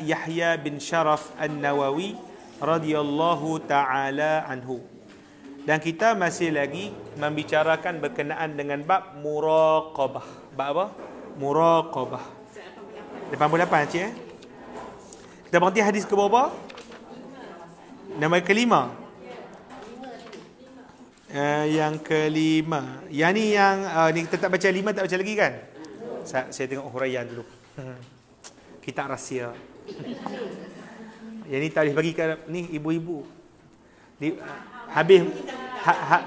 Yahya bin Sharaf al nawawi radhiyallahu taala anhu. Dan kita masih lagi membicarakan berkenaan dengan bab muraqabah. Bab apa? Muraqabah. 88 cik eh. Kita berhenti hadis ke berapa? Nama kelima. Uh, yang kelima. Yang ni yang uh, ni kita tak baca lima tak baca lagi kan? Saya, tengok huraian dulu. Hmm. Kita rahsia. Yang ni tak bagi kat ni ibu-ibu. Ah, habis ha, ha,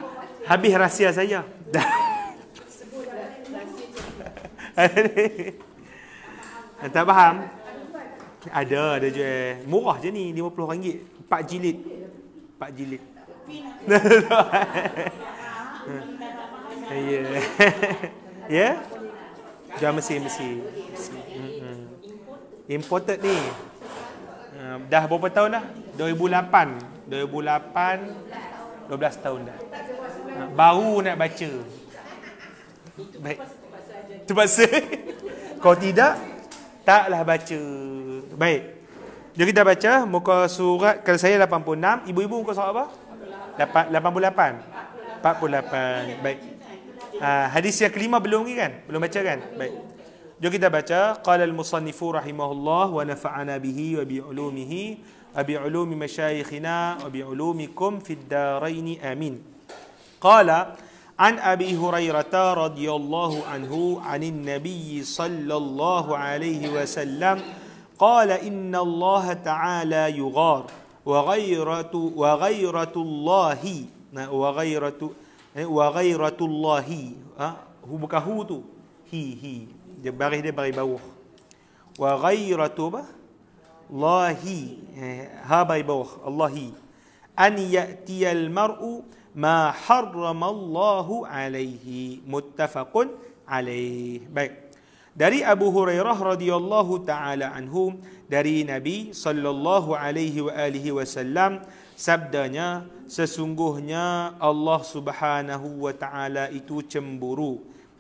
habis rahsia saya. tak faham? Ada, ada je. Eh, murah je ni, RM50. 4 jilid. 4 jilid. Empat jilid. Ya. Ya? Jangan mesin-mesin. Mesin imported ni eh, dah berapa tahun dah 2008 2008 12 tahun dah uh, baru nak baca baik terpaksa kau tidak taklah baca baik jadi kita baca muka surat kalau saya 86 ibu-ibu muka surat apa 88 48 baik uh, hadis yang kelima belum lagi kan belum baca kan baik Jom kita baca qala al-musannifu rahimahullah wa nafa'ana bihi wa bi ulumihi abi ulumi masyayikhina wa bi ulumikum fid darain amin. Qala an أبي هريرة رضي الله عنه عن النبي صلى الله عليه وسلم قال إن الله تعالى يغار وغيرة وغيرة الله وغيرة وغيرة الله هو بكهوت هي هي dia baris dia baris bawah wa ghayratu ba lahi eh, ha baris bawah allahi an ya'tiyal mar'u ma Allahu alaihi muttafaqun alaih baik dari Abu Hurairah radhiyallahu taala anhu dari Nabi sallallahu alaihi wa alihi wasallam sabdanya sesungguhnya Allah Subhanahu wa taala itu cemburu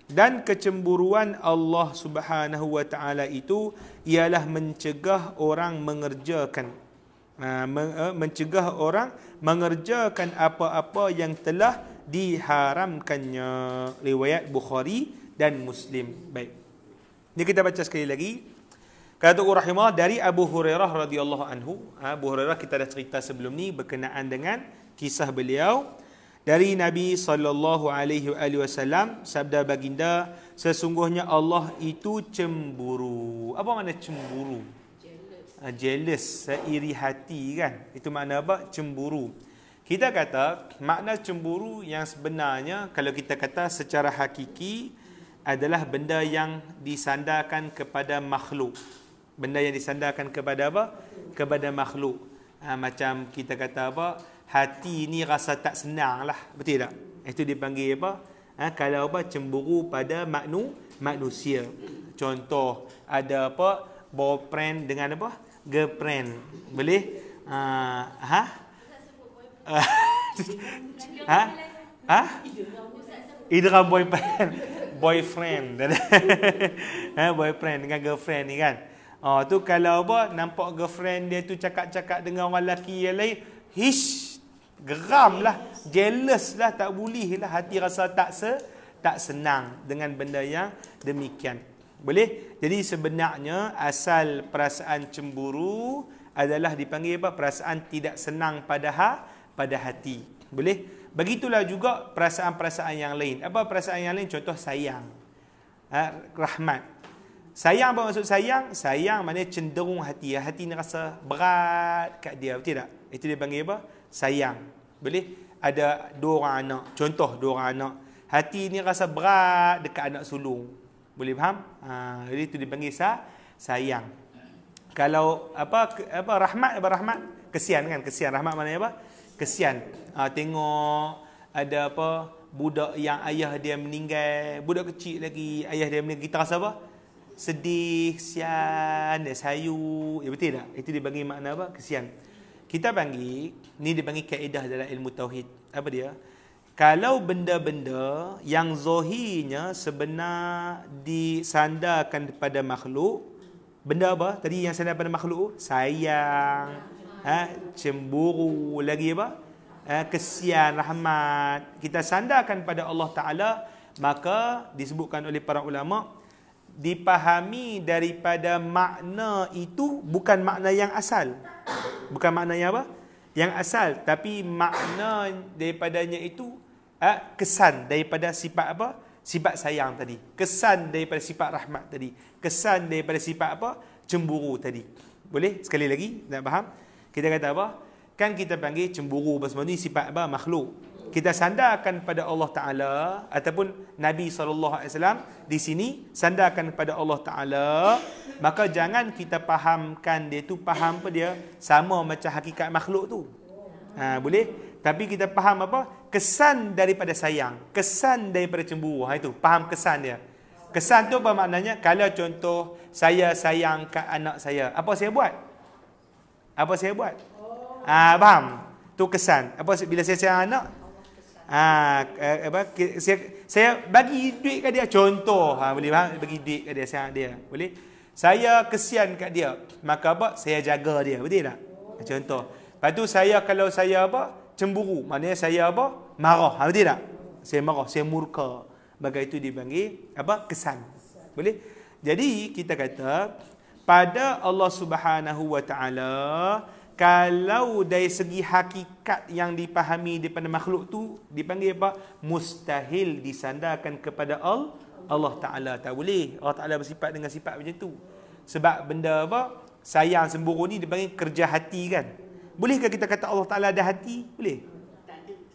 dan kecemburuan Allah Subhanahu wa taala itu ialah mencegah orang mengerjakan ha, eh, mencegah orang mengerjakan apa-apa yang telah diharamkannya riwayat Bukhari dan Muslim baik ni kita baca sekali lagi kata rahimah dari Abu Hurairah radhiyallahu anhu ha, Abu Hurairah kita dah cerita sebelum ni berkenaan dengan kisah beliau dari Nabi sallallahu alaihi wasallam sabda baginda sesungguhnya Allah itu cemburu. Apa makna cemburu? Ah, jealous. Uh, iri hati kan. Itu makna apa? Cemburu. Kita kata makna cemburu yang sebenarnya kalau kita kata secara hakiki adalah benda yang disandarkan kepada makhluk. Benda yang disandarkan kepada apa? Kepada makhluk. Ha, macam kita kata apa? hati ni rasa tak senang lah. Betul tak? Itu dipanggil apa? Ha, kalau apa cemburu pada maknu manusia. Contoh ada apa? Boyfriend dengan apa? Girlfriend. Boleh? Uh, ha? Ha? ha? Ha? Idram boyfriend. boyfriend. ha, boyfriend dengan girlfriend ni kan. Oh tu kalau apa nampak girlfriend dia tu cakap-cakap dengan orang lelaki yang lain, hish geram lah, jealous lah, tak boleh lah hati rasa tak se tak senang dengan benda yang demikian. Boleh? Jadi sebenarnya asal perasaan cemburu adalah dipanggil apa? Perasaan tidak senang pada ha, pada hati. Boleh? Begitulah juga perasaan-perasaan yang lain. Apa perasaan yang lain? Contoh sayang. Ha, rahmat. Sayang apa maksud sayang? Sayang maknanya cenderung hati. Hati ni rasa berat kat dia. Betul tak? Itu dia panggil apa? sayang. Boleh? Ada dua orang anak. Contoh dua orang anak. Hati ni rasa berat dekat anak sulung. Boleh faham? Ha, jadi itu dipanggil sah, sayang. Kalau apa apa rahmat apa rahmat kesian kan kesian rahmat mana? apa kesian ha, tengok ada apa budak yang ayah dia meninggal budak kecil lagi ayah dia meninggal kita rasa apa sedih kesian dia sayu ya betul tak itu dipanggil makna apa kesian kita panggil ni dipanggil kaedah dalam ilmu tauhid apa dia kalau benda-benda yang zohinya sebenar disandarkan kepada makhluk benda apa tadi yang sandar pada makhluk sayang ha cemburu lagi apa ha, kesian rahmat kita sandarkan pada Allah taala maka disebutkan oleh para ulama dipahami daripada makna itu bukan makna yang asal bukan maknanya apa yang asal tapi makna daripadanya itu eh, kesan daripada sifat apa sifat sayang tadi kesan daripada sifat rahmat tadi kesan daripada sifat apa cemburu tadi boleh sekali lagi nak faham kita kata apa kan kita panggil cemburu bahasa ni sifat apa makhluk kita sandarkan pada Allah Ta'ala ataupun Nabi SAW di sini sandarkan pada Allah Ta'ala maka jangan kita fahamkan dia tu faham apa dia sama macam hakikat makhluk tu ha, boleh tapi kita faham apa kesan daripada sayang kesan daripada cemburu ha, itu faham kesan dia kesan tu bermaknanya kalau contoh saya sayang kat anak saya apa saya buat apa saya buat ha, faham tu kesan apa bila saya sayang anak Ha, apa, saya, saya bagi duit kat dia contoh ha, boleh bang bagi duit kat dia saya dia boleh saya kesian kat dia maka apa saya jaga dia betul tak ha, contoh lepas tu saya kalau saya apa cemburu maknanya saya apa marah ha, betul tak saya marah saya murka bagai itu dipanggil apa kesan boleh jadi kita kata pada Allah Subhanahu wa taala kalau dari segi hakikat yang dipahami daripada makhluk tu dipanggil apa mustahil disandarkan kepada Allah Allah Taala tak boleh Allah Taala bersifat dengan sifat macam tu sebab benda apa sayang semburu ni dipanggil kerja hati kan bolehkah kita kata Allah Taala ada hati boleh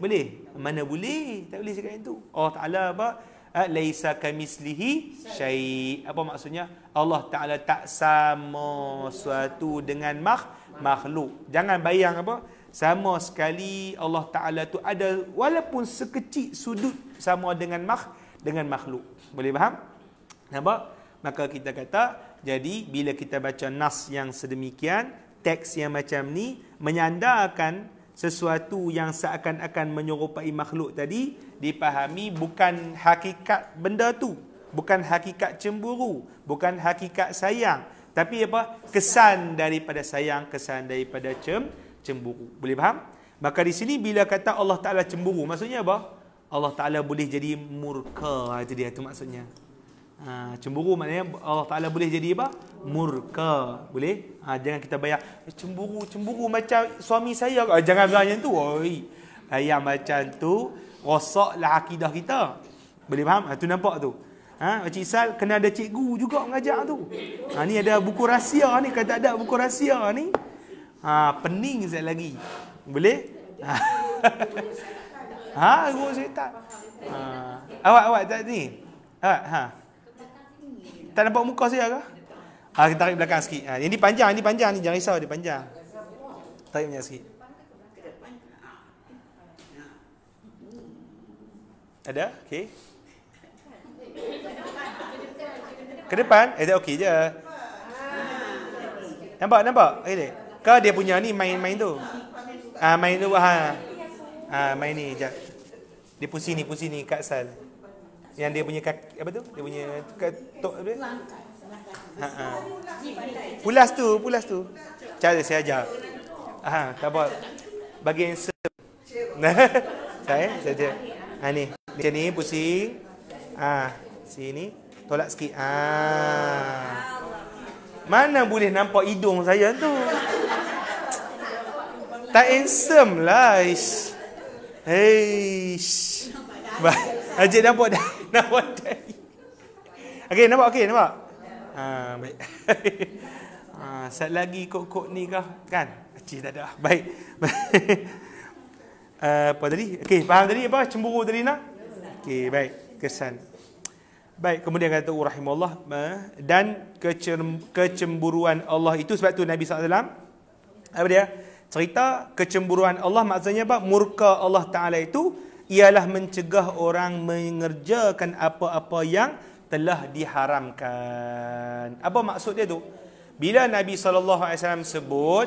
boleh mana boleh tak boleh cakap itu Allah Taala apa ha, laisa kamislihi syai apa maksudnya Allah Taala tak sama suatu dengan makhluk makhluk. Jangan bayang apa sama sekali Allah Taala tu ada walaupun sekecil sudut sama dengan mak dengan makhluk. Boleh faham? Nampak? Maka kita kata jadi bila kita baca nas yang sedemikian, teks yang macam ni menyandarkan sesuatu yang seakan-akan menyerupai makhluk tadi dipahami bukan hakikat benda tu, bukan hakikat cemburu, bukan hakikat sayang, tapi apa? Kesan daripada sayang, kesan daripada cem, cemburu. Boleh faham? Maka di sini bila kata Allah Ta'ala cemburu, maksudnya apa? Allah Ta'ala boleh jadi murka. Ha, itu dia, itu maksudnya. Ha, cemburu maknanya Allah Ta'ala boleh jadi apa? Murka. Boleh? Ha, jangan kita bayar, eh, cemburu, cemburu macam suami saya. Ha, jangan bayar macam tu. Oi. Yang macam tu, rosaklah akidah kita. Boleh faham? Itu ha, nampak tu. Ha, Cik Sal kena ada cikgu juga mengajar tu. Ha, ni ada buku rahsia ni. Kalau tak ada buku rahsia ni. Ha, pening saya lagi. Boleh? Ha, ha guru syaitan. Ha. Awak, awak tak ni? Awak, ha. Tak nampak muka saya ke? Ha, kita tarik belakang sikit. Ha, yang ni panjang, ini panjang. Ni. Jangan risau, dia panjang. Tarik banyak sikit. Ada? Okay. Ke depan, eh, is that okay je? Nampak, nampak? Okay, dek. Ke dia punya ni main-main tu? Ah main tu, ah, ah main ni, sekejap. Dia pun sini, pun sini, kat sal. Yang dia punya kaki, apa tu? Dia punya kat tok, apa ha, ha. Pulas tu, pulas tu. Cara saya ajar. Ha, tak apa. Bagi answer. saya, saya ajar. Ha, ah, ni. Macam ni, pusing. Ha, sini tolak sikit. Ah. Mana boleh nampak hidung saya tu? Tak handsome lah. Ish. Eish. Haji nampak dah. Nampak dah. Okey, nampak? Okey, nampak? Ah, ha, baik. Ah, ha, sat lagi kok-kok ni kah? Kan? Haji tak ada. Baik. Ah, apa tadi? Okey, faham tadi apa? Cemburu tadi nak? Okey, baik. Kesan. Baik, kemudian kata Urahimullah dan kecemburuan Allah itu sebab tu Nabi SAW apa dia? Cerita kecemburuan Allah maksudnya apa? Murka Allah Ta'ala itu ialah mencegah orang mengerjakan apa-apa yang telah diharamkan. Apa maksud dia tu? Bila Nabi SAW sebut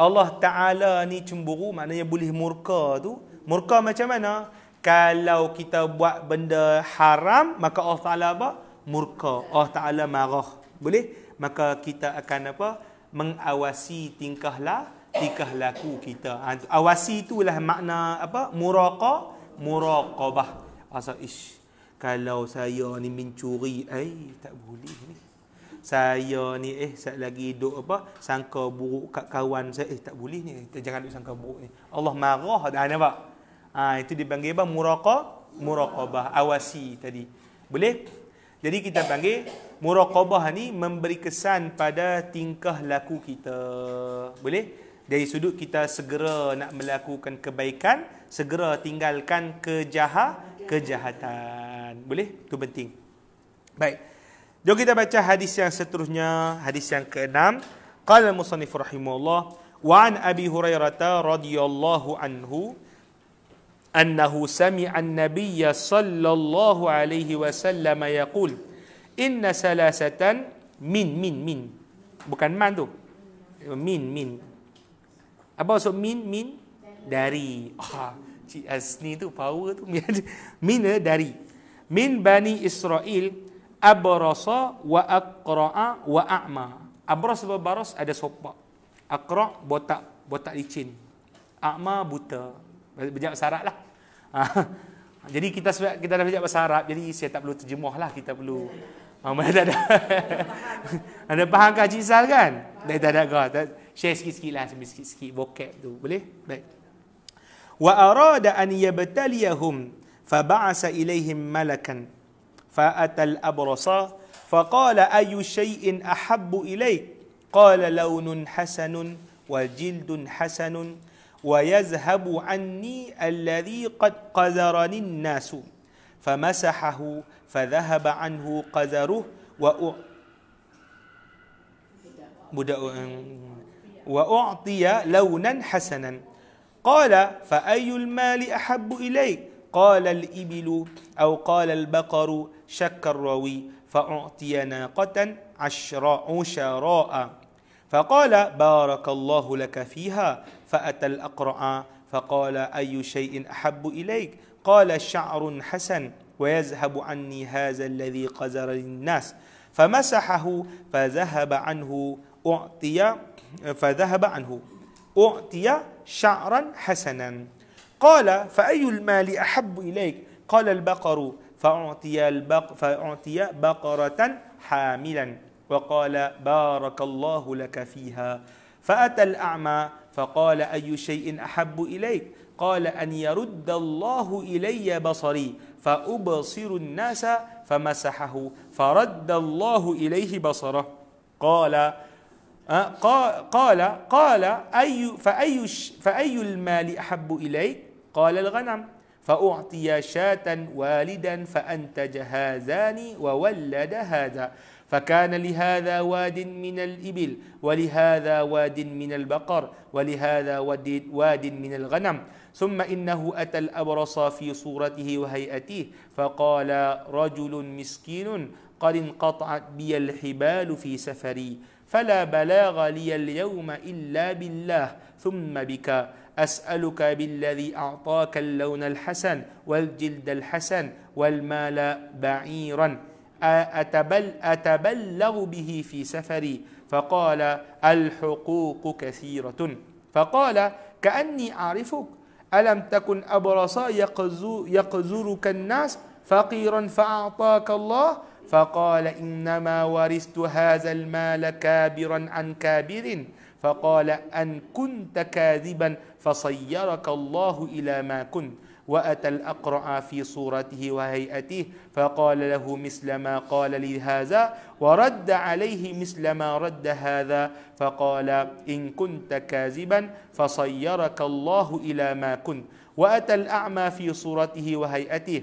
Allah Ta'ala ni cemburu maknanya boleh murka tu. Murka macam mana? Kalau kita buat benda haram, maka Allah Ta'ala apa? Murka. Allah Ta'ala marah. Boleh? Maka kita akan apa? Mengawasi tingkah lah, tingkah laku kita. Ha, awasi itulah makna apa? Muraqa, muraqabah. Asal ish. Kalau saya ni mencuri, eh, tak boleh ni. Saya ni eh sat lagi duk apa sangka buruk kat kawan saya eh tak boleh ni. Jangan duk sangka buruk ni. Allah marah dah nampak. Ha, itu dipanggil apa? Muraqah, muraqabah, awasi tadi. Boleh? Jadi kita panggil muraqabah ni memberi kesan pada tingkah laku kita. Boleh? Dari sudut kita segera nak melakukan kebaikan, segera tinggalkan kejahat, kejahatan. Boleh? Itu penting. Baik. Jom kita baca hadis yang seterusnya, hadis yang keenam. Qala al-musannif rahimahullah wa an Abi Hurairah radhiyallahu anhu أنه سمع النبي صلى الله عليه وسلم يقول إن ثلاثة من من من bukan man tu min min apa maksud min min dari ah oh, cik asni tu power tu min eh, dari min bani israil abrasa wa aqra'a wa a'ma abras wa baras ada sopak aqra botak botak licin a'ma buta berjawab bahasa Arab lah. Ha. Jadi kita kita dah belajar bahasa Arab, jadi saya tak perlu terjemah lah, kita perlu ah, mana ada ada. Anda faham ke Haji Zal kan? Dah tak ada kau. Share sikit-sikit lah, sikit-sikit vocab tu. Boleh? Baik. Wa arada an yabtaliyahum fa ba'asa ilayhim malakan fa atal abrasa fa qala ayu shay'in ahabbu ilayk qala lawnun hasanun wa jildun hasanun ويذهب عني الذي قد قذرني الناس فمسحه فذهب عنه قذره وأعطي لونا حسنا قال فأي المال أحب إليك قال الإبل أو قال البقر شك الروي فأعطي ناقة عشراء فقال بارك الله لك فيها فأتى الأقرع فقال أي شيء أحب إليك قال شعر حسن ويذهب عني هذا الذي قذر الناس فمسحه فذهب عنه أعطي فذهب عنه أعطي شعرا حسنا قال فأي المال أحب إليك قال البقر فأعطي, البق فأعطي بقرة حاملا وقال بارك الله لك فيها فأتى الأعمى فقال أي شيء أحب إليك قال أن يرد الله إلي بصري فأبصر الناس فمسحه فرد الله إليه بصره قال آه، قال قال, أي فأي, فأي المال أحب إليك قال الغنم فأعطي شاة والدا فأنتج هذان وولد هذا فكان لهذا واد من الإبل ولهذا واد من البقر ولهذا واد من الغنم ثم إنه أتى الأبرص في صورته وهيئته فقال رجل مسكين قد انقطعت بي الحبال في سفري فلا بلاغ لي اليوم إلا بالله ثم بك أسألك بالذي أعطاك اللون الحسن والجلد الحسن والمال بعيرا أتبل أتبلغ به في سفري فقال الحقوق كثيرة فقال كأني أعرفك ألم تكن أبرصا يقزرك الناس فقيرا فأعطاك الله فقال إنما ورثت هذا المال كابرا عن كابر فقال أن كنت كاذبا فصيرك الله إلى ما كنت وأتى الأقرع في صورته وهيئته فقال له مثل ما قال لهذا ورد عليه مثل ما رد هذا فقال إن كنت كاذبا فصيرك الله إلى ما كنت وأتى الأعمى في صورته وهيئته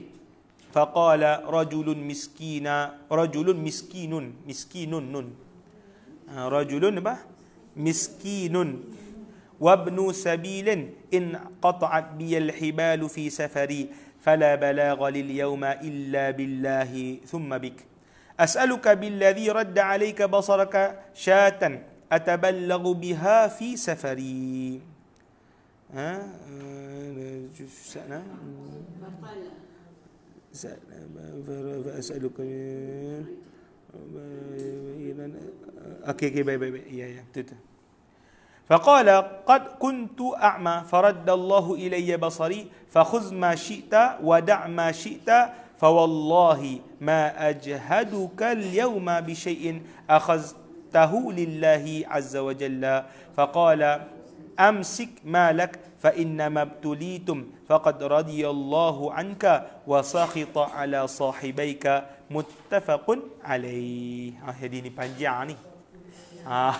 فقال رجل مسكين رجل مسكين مسكين رجل مسكين وابن سبيل إن قطعت بي الحبال في سفري فلا بلاغ لليوم إلا بالله ثم بك أسألك بالذي رد عليك بصرك شاة أتبلغ بها في سفري ها فأسألك من... Okey, باي باي baik, يا Ya, فقال قد كنت أعمى فرد الله إلي بصري فخذ ما شئت ودع ما شئت فوالله ما أجهدك اليوم بشيء أخذته لله عز وجل فقال أمسك مالك فإنما ابتليتم فقد رضي الله عنك وسخط على صاحبيك متفق عليه آه، هذه panjang آه.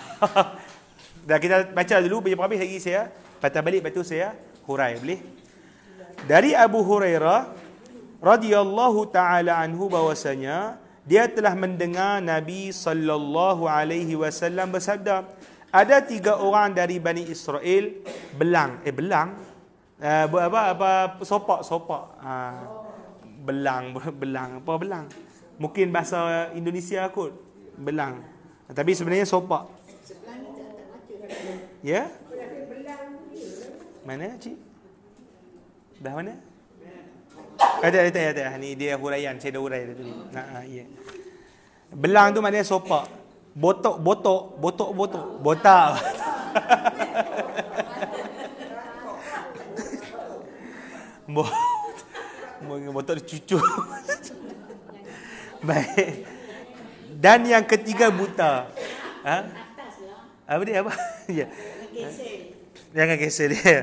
ni Dah kita baca dulu punya habis lagi saya patah balik lepas saya hurai boleh. Dari Abu Hurairah radhiyallahu taala anhu bahwasanya dia telah mendengar Nabi sallallahu alaihi wasallam bersabda, ada tiga orang dari Bani Israel belang eh belang uh, apa apa sopak sopak uh, belang belang apa belang mungkin bahasa Indonesia kot belang tapi sebenarnya sopak Ya? Mana cik? Dah mana? Ada ada ada ada. Ni dia huraian, saya dah huraian tadi. Ha ha ya. Belang tu maknanya sopak. Botok botok botok botok. Botak. Botok. Botok cucu. Baik. Dan yang ketiga buta. Ha? Apa dia? Apa? ya. Jangan kesel dia. Ya.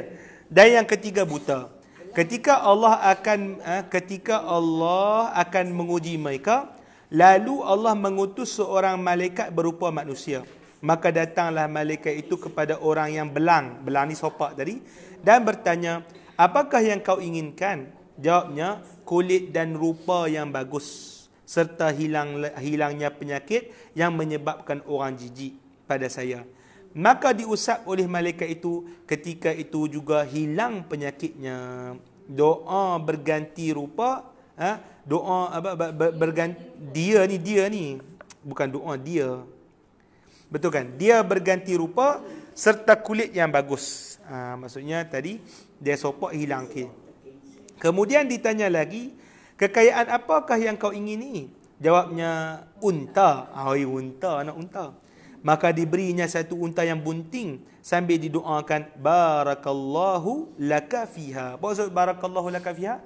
Dan yang ketiga buta. Ketika Allah akan ha, ketika Allah akan menguji mereka, lalu Allah mengutus seorang malaikat berupa manusia. Maka datanglah malaikat itu kepada orang yang belang. Belang ni sopak tadi. Dan bertanya, apakah yang kau inginkan? Jawabnya, kulit dan rupa yang bagus. Serta hilang hilangnya penyakit yang menyebabkan orang jijik pada saya maka diusap oleh malaikat itu ketika itu juga hilang penyakitnya doa berganti rupa ha? doa apa, apa, apa berganti dia ni dia ni bukan doa dia betul kan dia berganti rupa serta kulit yang bagus ha, maksudnya tadi dia sopok hilang ke kemudian ditanya lagi kekayaan apakah yang kau ingini jawabnya unta ai ah, unta anak unta Maka diberinya satu unta yang bunting sambil didoakan barakallahu laka fiha. Apa maksud barakallahu laka fiha?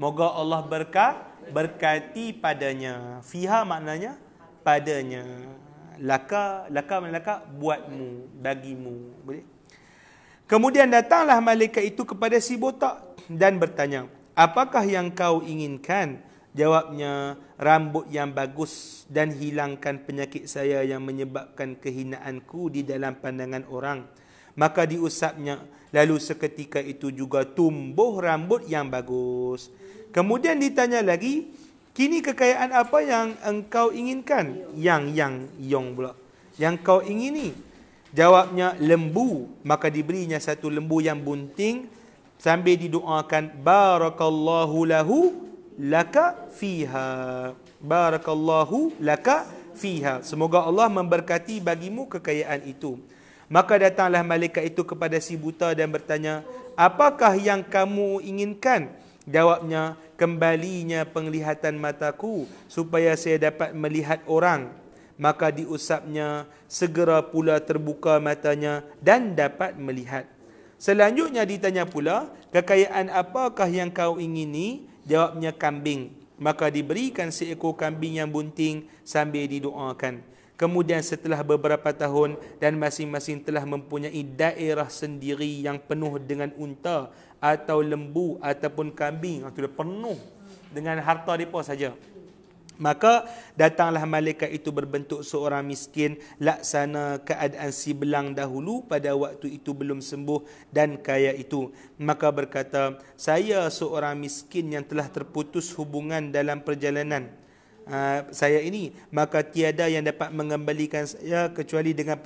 Moga Allah berkah berkati padanya. Fiha maknanya padanya. Laka laka laka buatmu, bagimu. Boleh? Kemudian datanglah malaikat itu kepada si botak dan bertanya, "Apakah yang kau inginkan?" Jawabnya, rambut yang bagus dan hilangkan penyakit saya yang menyebabkan kehinaanku di dalam pandangan orang. Maka diusapnya, lalu seketika itu juga tumbuh rambut yang bagus. Kemudian ditanya lagi, kini kekayaan apa yang engkau inginkan? Yang, yang, yang pula. Yang kau ingini? Jawabnya, lembu. Maka diberinya satu lembu yang bunting sambil didoakan, Barakallahu lahu laka fiha. Barakallahu laka fiha. Semoga Allah memberkati bagimu kekayaan itu. Maka datanglah malaikat itu kepada si buta dan bertanya, Apakah yang kamu inginkan? Jawabnya, kembalinya penglihatan mataku supaya saya dapat melihat orang. Maka diusapnya, segera pula terbuka matanya dan dapat melihat. Selanjutnya ditanya pula, kekayaan apakah yang kau ingini? Jawabnya kambing. Maka diberikan seekor kambing yang bunting sambil didoakan. Kemudian setelah beberapa tahun dan masing-masing telah mempunyai daerah sendiri yang penuh dengan unta atau lembu ataupun kambing. Itu dia penuh dengan harta mereka saja. Maka datanglah malaikat itu berbentuk seorang miskin laksana keadaan si belang dahulu pada waktu itu belum sembuh dan kaya itu. Maka berkata, saya seorang miskin yang telah terputus hubungan dalam perjalanan. Uh, saya ini maka tiada yang dapat mengembalikan saya kecuali dengan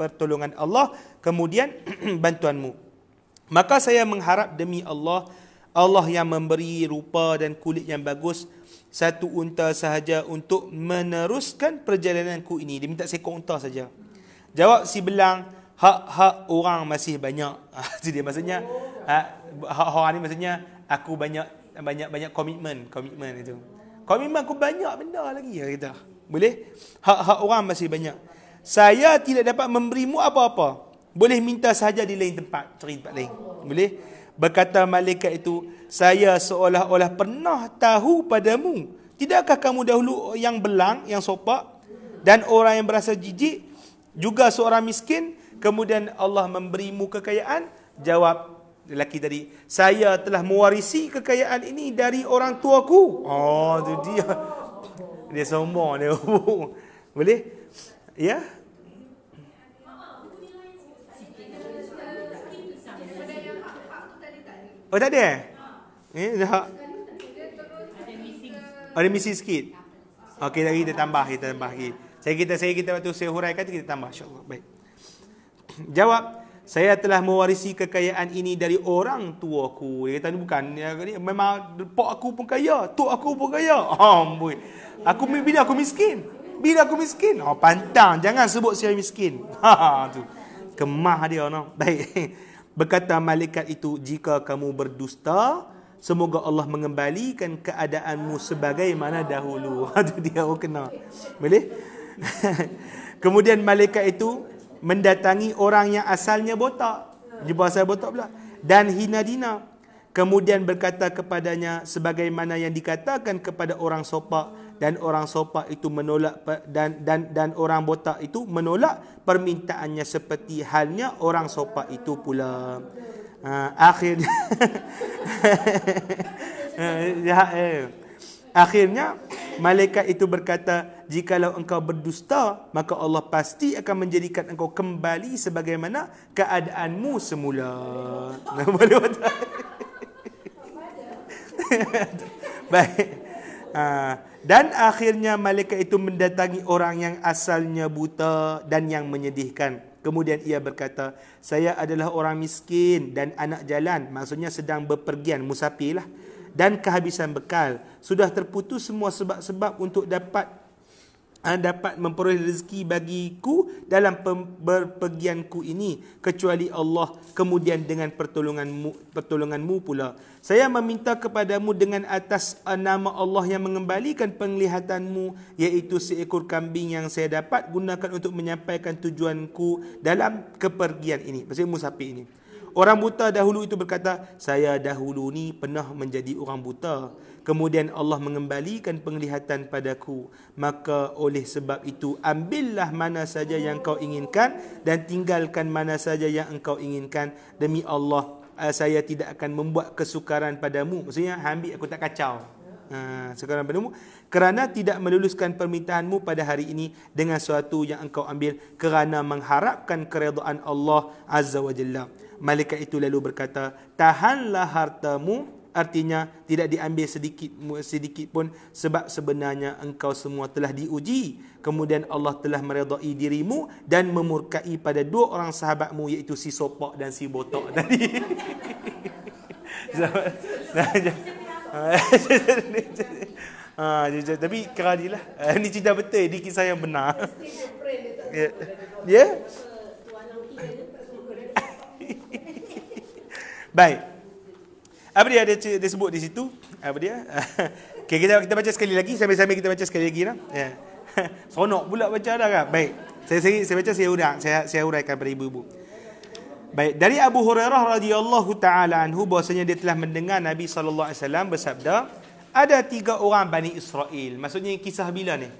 pertolongan Allah kemudian bantuanmu maka saya mengharap demi Allah Allah yang memberi rupa dan kulit yang bagus satu unta sahaja untuk meneruskan perjalananku ini. Dia minta seekor unta saja. Jawab si belang, hak-hak orang masih banyak. Jadi ah, maksudnya ah, hak orang ni maksudnya aku banyak banyak banyak komitmen, komitmen itu. Komitmen aku banyak benda lagi ya kita. Boleh? Hak-hak orang masih banyak. Saya tidak dapat memberimu apa-apa. Boleh minta sahaja di lain tempat, cari tempat lain. Boleh? Berkata malaikat itu, saya seolah-olah pernah tahu padamu. Tidakkah kamu dahulu yang belang, yang sopak dan orang yang berasa jijik juga seorang miskin kemudian Allah memberimu kekayaan? Jawab lelaki tadi, saya telah mewarisi kekayaan ini dari orang tuaku. Oh, tu dia. Dia sombong dia. Boleh? Ya, Oh tak ada eh? Eh tak. Ada misi sikit. Okey lagi, kita tambah kita tambah lagi. Saya kita saya kita waktu saya huraikan kita tambah insya-Allah. Baik. Jawab saya telah mewarisi kekayaan ini dari orang tuaku. Dia kata ni bukan. Dia, memang pok aku pun kaya. Tok aku pun kaya. Oh, amboi. Oh, aku bila aku miskin? Bila aku miskin? Oh pantang. Jangan sebut saya miskin. Ha, ha, tu. Kemah dia. No. Baik. Berkata malaikat itu, jika kamu berdusta, semoga Allah mengembalikan keadaanmu sebagaimana dahulu. Itu dia orang oh, kena. Boleh? Kemudian malaikat itu mendatangi orang yang asalnya botak. Dia buat saya botak pula. Dan hina dina. Kemudian berkata kepadanya sebagaimana yang dikatakan kepada orang sopak dan orang sopak itu menolak dan dan dan orang botak itu menolak permintaannya seperti halnya orang sopak itu pula. Ha, akhirnya ha, ya, ya. akhirnya malaikat itu berkata jikalau engkau berdusta maka Allah pasti akan menjadikan engkau kembali sebagaimana keadaanmu semula. Boleh botak. Baik. Ha, dan akhirnya malaikat itu mendatangi orang yang asalnya buta dan yang menyedihkan kemudian ia berkata saya adalah orang miskin dan anak jalan maksudnya sedang bepergian musafirlah dan kehabisan bekal sudah terputus semua sebab-sebab untuk dapat Ah, dapat memperoleh rezeki bagiku dalam perpergianku ini kecuali Allah kemudian dengan pertolonganmu pertolonganmu pula saya meminta kepadamu dengan atas ah, nama Allah yang mengembalikan penglihatanmu iaitu seekor kambing yang saya dapat gunakan untuk menyampaikan tujuanku dalam kepergian ini maksudnya musafir ini Orang buta dahulu itu berkata, saya dahulu ni pernah menjadi orang buta. Kemudian Allah mengembalikan penglihatan padaku. Maka oleh sebab itu, ambillah mana saja yang kau inginkan dan tinggalkan mana saja yang engkau inginkan. Demi Allah, eh, saya tidak akan membuat kesukaran padamu. Maksudnya, ha, ambil aku tak kacau. Ha, sekarang padamu kerana tidak meluluskan permintaanmu pada hari ini dengan suatu yang engkau ambil kerana mengharapkan keredaan Allah Azza wa Jalla. Malaikat itu lalu berkata, tahanlah hartamu Artinya tidak diambil sedikit sedikit pun sebab sebenarnya engkau semua telah diuji. Kemudian Allah telah meredai dirimu dan memurkai pada dua orang sahabatmu iaitu si sopak dan si botok tadi. Ha, tapi keradilah. Ini cerita betul, ini kisah yang benar. Ya. yeah, ya? Baik apa dia ada dia sebut di situ apa dia okay, kita kita baca sekali lagi sambil-sambil kita baca sekali lagi lah ya yeah. seronok pula baca dah kan baik saya saya, saya baca saya uraikan saya saya uraikan pada ibu-ibu baik dari Abu Hurairah radhiyallahu taala anhu bahwasanya dia telah mendengar Nabi sallallahu alaihi wasallam bersabda ada tiga orang Bani Israel. Maksudnya kisah bila ni?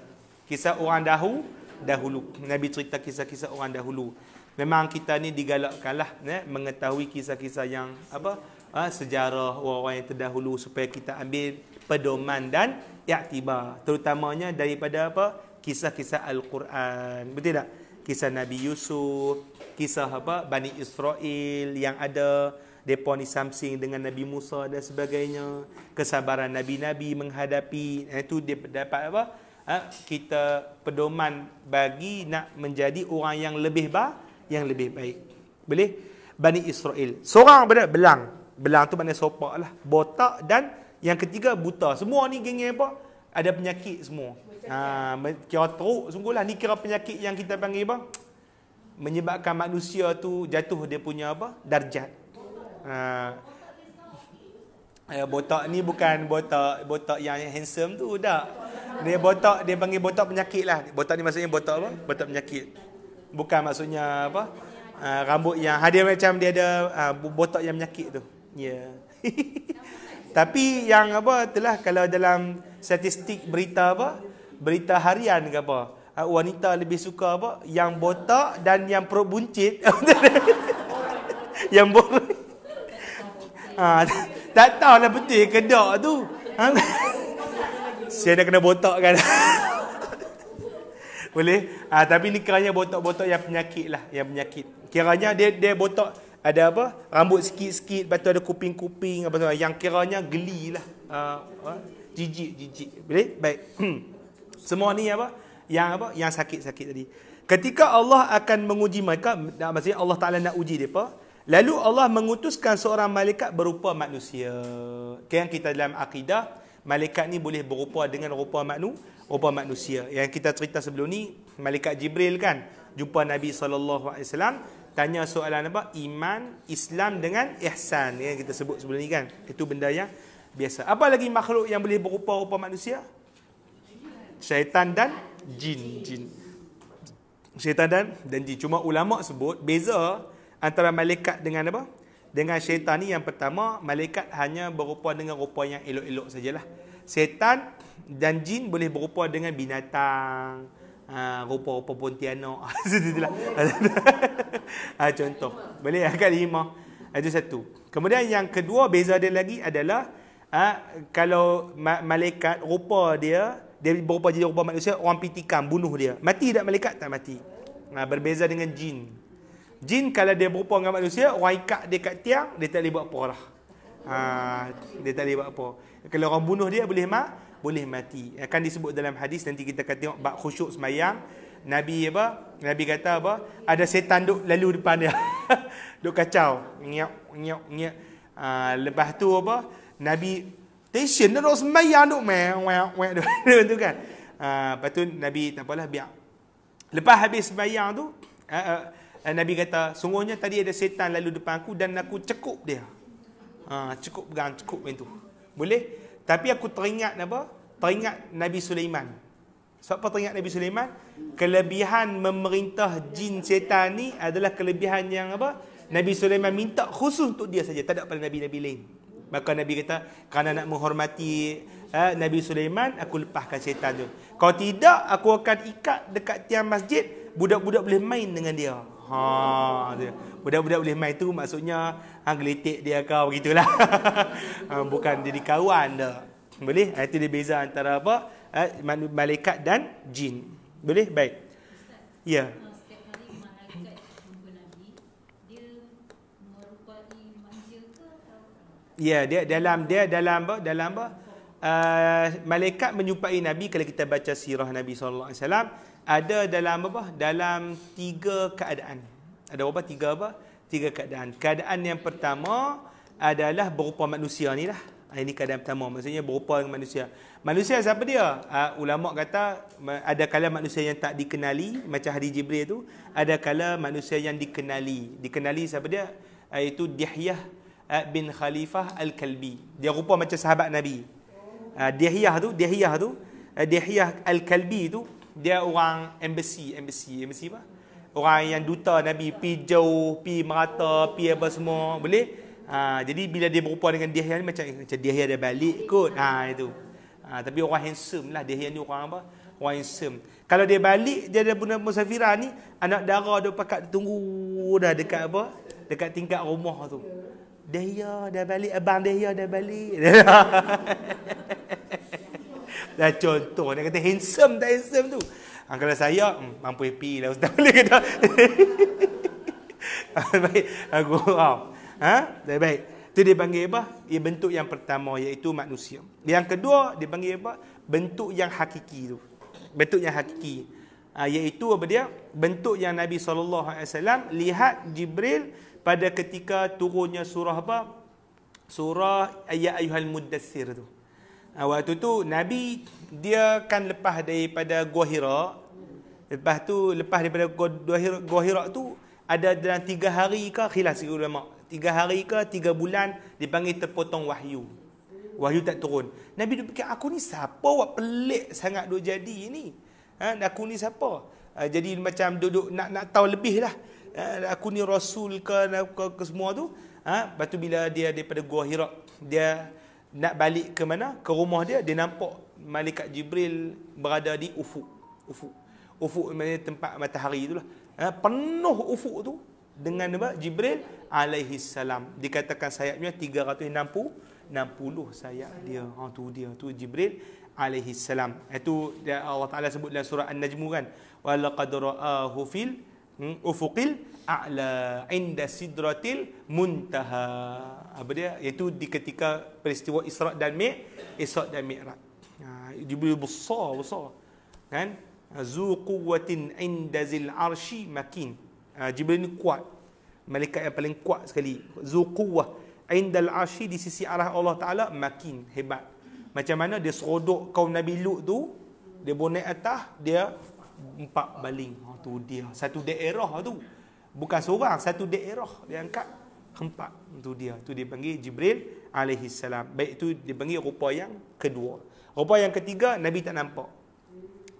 Kisah orang dahulu, dahulu. Nabi cerita kisah-kisah orang dahulu. Memang kita ni digalakkanlah ne, ya, mengetahui kisah-kisah yang apa? uh, sejarah orang-orang yang terdahulu supaya kita ambil pedoman dan iktibar terutamanya daripada apa kisah-kisah al-Quran betul tak kisah Nabi Yusuf kisah apa Bani Israel yang ada depa ni samsing dengan Nabi Musa dan sebagainya kesabaran nabi-nabi menghadapi itu dia dapat apa ha? kita pedoman bagi nak menjadi orang yang lebih baik yang lebih baik boleh Bani Israel seorang benda belang Belang tu mana sopak lah. Botak dan yang ketiga buta. Semua ni geng-geng apa? Ada penyakit semua. Ah, penyakit. Ha, kira teruk sungguh lah. Ni kira penyakit yang kita panggil apa? Menyebabkan manusia tu jatuh dia punya apa? Darjat. Ha. botak ni bukan botak botak yang handsome tu dak. Dia botak dia panggil botak penyakit lah. Botak ni maksudnya botak apa? Botak penyakit. Bukan maksudnya apa? Uh, rambut yang hadir macam dia ada uh, botak yang menyakit tu. Ya, Tapi yang apa telah kalau dalam statistik berita apa? Berita harian ke apa? Ah, wanita lebih suka apa? Yang botak dan yang perut buncit. yang botak ha, ah, tak lah betul ke dok tu. Saya dah kena botak kan. boleh? Ha, tapi ni kiranya botak-botak yang penyakit lah. Yang penyakit. Kiranya dia, dia botak ada apa rambut sikit-sikit lepas ada kuping-kuping apa tu yang kiranya geli lah ah, jijik uh, jijik boleh baik hmm. semua ni apa yang apa yang sakit-sakit tadi ketika Allah akan menguji mereka maksudnya Allah Taala nak uji depa lalu Allah mengutuskan seorang malaikat berupa manusia yang kita dalam akidah malaikat ni boleh berupa dengan rupa manu rupa manusia yang kita cerita sebelum ni malaikat Jibril kan jumpa Nabi saw tanya soalan apa iman Islam dengan ihsan yang kita sebut sebelum ni kan itu benda yang biasa apa lagi makhluk yang boleh berupa rupa manusia syaitan dan jin jin syaitan dan dan jin cuma ulama sebut beza antara malaikat dengan apa dengan syaitan ni yang pertama malaikat hanya berupa dengan rupa yang elok-elok sajalah syaitan dan jin boleh berupa dengan binatang uh, rupa-rupa Pontianak. Sudahlah. ah oh. ha, contoh. Boleh angkat ha, lima. Itu satu. Kemudian yang kedua beza dia lagi adalah uh, kalau ma- malaikat rupa dia dia berupa jadi rupa manusia orang pitikan bunuh dia. Mati tak malaikat tak mati. Uh, berbeza dengan jin. Jin kalau dia berupa dengan manusia orang ikat dia kat tiang dia tak boleh buat apa lah. Ha, dia tak boleh buat apa. Kalau orang bunuh dia boleh mak boleh mati. Akan disebut dalam hadis nanti kita akan tengok bab khusyuk semayang. Nabi apa? Nabi kata apa? Ada setan duk lalu depan dia. duk kacau. Nyok nyok nyok. Ha, ah, lepas tu apa? Nabi tension dia duk semayang duk meow meong tu kan. Ha, lepas tu Nabi tak apalah biar. Lepas habis semayang tu, ha, ha, Nabi kata, sungguhnya tadi ada setan lalu depan aku dan aku cekup dia. Ha, cekup pegang, cekup macam tu. Boleh? Tapi aku teringat apa? Teringat Nabi Sulaiman. Sebab apa teringat Nabi Sulaiman? Kelebihan memerintah jin setan ni adalah kelebihan yang apa? Nabi Sulaiman minta khusus untuk dia saja, tak ada pada nabi-nabi lain. Maka Nabi kata, "Kerana nak menghormati eh, Nabi Sulaiman, aku lepaskan setan tu. Kalau tidak, aku akan ikat dekat tiang masjid, budak-budak boleh main dengan dia." Ha, Budak-budak boleh main tu maksudnya hang geletik dia kau begitulah. Ah, bukan jadi kawan dah. Boleh? Ah, itu dia beza antara apa? Ah, malaikat dan jin. Boleh? Baik. Ya. Yeah. Ya, dia dalam dia dalam apa? Dalam apa? Uh, malaikat menyupai Nabi kalau kita baca sirah Nabi sallallahu alaihi wasallam ada dalam apa? Dalam tiga keadaan. Ada apa? Tiga apa? Uh, tiga keadaan. Keadaan yang pertama adalah berupa manusia ni lah. Ah, ini keadaan pertama. Maksudnya berupa dengan manusia. Manusia siapa dia? Uh, ulama' kata ada kala manusia yang tak dikenali. Macam hari Jibril tu. Ada kala manusia yang dikenali. Dikenali siapa dia? Iaitu ah, uh, Dihyah bin Khalifah Al-Kalbi. Dia rupa macam sahabat Nabi. Uh, Dihyah tu, Dihyah tu. Uh, Al-Kalbi tu. Dia orang embassy. Embassy, embassy apa? orang yang duta Nabi pi jauh, pi merata, pi apa semua, boleh? Ha, jadi bila dia berupa dengan Dihya ni macam macam Dihya dia balik kot. Ha itu. Ha, tapi orang handsome lah Dihya ni orang apa? Orang handsome. Kalau dia balik dia ada bunuh musafirah ni, anak dara dia pakat tunggu dah dekat apa? Dekat tingkat rumah tu. Dihya dah balik, abang Dihya dah balik. dah contoh dia kata handsome tak handsome tu. Ha, kalau saya, hmm, mampu happy lah ustaz. Boleh ke tak? baik, aku wow. Oh. Ha? Baik, baik. Itu dia panggil apa? Ia bentuk yang pertama iaitu manusia. Yang kedua, dia panggil apa? Bentuk yang hakiki tu. Bentuk yang hakiki. Ha, iaitu apa dia? Bentuk yang Nabi SAW lihat Jibril pada ketika turunnya surah apa? Surah ya Ayat Ayuhal Mudassir tu. Ah, waktu tu Nabi dia kan lepas daripada Gua Hira. Lepas tu lepas daripada Gua Hira, Gua Hira tu ada dalam tiga hari ke khilas ulama. Tiga hari ke tiga bulan dipanggil terpotong wahyu. Wahyu tak turun. Nabi dia fikir aku ni siapa buat pelik sangat duk jadi ni. Ha, aku ni siapa? Ha, jadi macam duduk nak nak tahu lebih lah. Ha, aku ni rasul ke, ke, ke semua tu. Ha, lepas tu bila dia daripada Gua Hira. Dia nak balik ke mana ke rumah dia dia nampak malaikat jibril berada di ufuk ufuk ufuk maknanya tempat matahari itulah ha, penuh ufuk tu dengan apa jibril alaihi salam dikatakan sayapnya 360 60 sayap dia ha tu dia tu jibril alaihi salam itu Allah taala sebut dalam surah an-najm kan walaqad ra'ahu fil hmm, ufuqil a'la inda sidratil muntaha. Apa dia? Iaitu di ketika peristiwa Isra' dan Mi' Isra' dan Mi'rat. Ha, dia boleh besar, besar. Kan? Zu quwwatin inda zil arshi makin. Ha, Jibril ni kuat. Malaikat yang paling kuat sekali. Zu quwwah inda al arshi di sisi arah Allah Ta'ala makin. Hebat. Macam mana dia serodok kaum Nabi Lut tu, dia bonek naik atas, dia empat baling. Ha, tu dia. Satu daerah tu bukan seorang satu daerah dia angkat empat tu dia tu dia panggil Jibril alaihi salam baik tu dia panggil rupa yang kedua rupa yang ketiga nabi tak nampak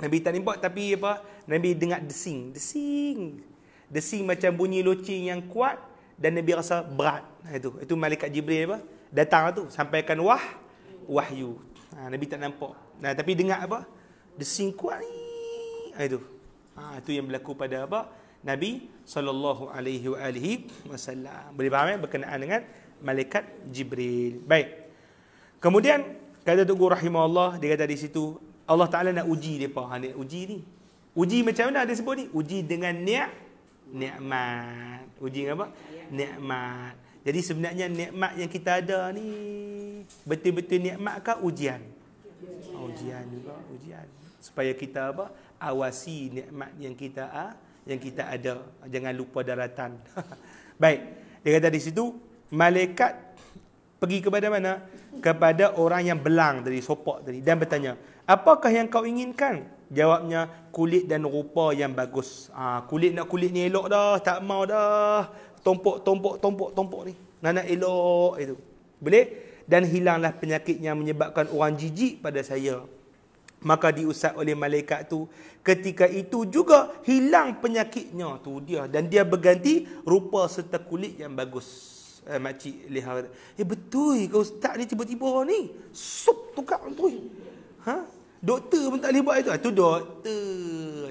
nabi tak nampak tapi apa nabi dengar desing desing desing macam bunyi loceng yang kuat dan nabi rasa berat ha, itu itu malaikat Jibril apa datang tu sampaikan wah wahyu ha, nabi tak nampak nah tapi dengar apa desing kuat ni ha, itu ha, itu yang berlaku pada apa Nabi sallallahu alaihi wa alihi wasallam. Boleh faham eh? berkenaan dengan malaikat Jibril. Baik. Kemudian kata tu Guru rahimahullah dia kata di situ Allah Taala nak uji depa. Ha nak uji ni. Uji macam mana ada sebut ni? Uji dengan niat nikmat. Uji dengan apa? Nikmat. Jadi sebenarnya nikmat yang kita ada ni betul-betul nikmat ke ujian? Ujian juga, ujian. Supaya kita apa? Awasi nikmat yang kita ada. Ah, ha? yang kita ada. Jangan lupa daratan. Baik. Dia kata di situ, malaikat pergi kepada mana? Kepada orang yang belang dari sopok tadi. Dan bertanya, apakah yang kau inginkan? Jawabnya, kulit dan rupa yang bagus. Ha, kulit nak kulit ni elok dah, tak mau dah. Tompok, tompok, tompok, tompok ni. Nak nak elok itu. Boleh? Dan hilanglah penyakit yang menyebabkan orang jijik pada saya maka diusap oleh malaikat tu ketika itu juga hilang penyakitnya tu dia dan dia berganti rupa serta kulit yang bagus eh, makcik leha eh betul ke ustaz ni tiba-tiba ni sup tukar tu ha doktor pun tak boleh buat itu ah, tu doktor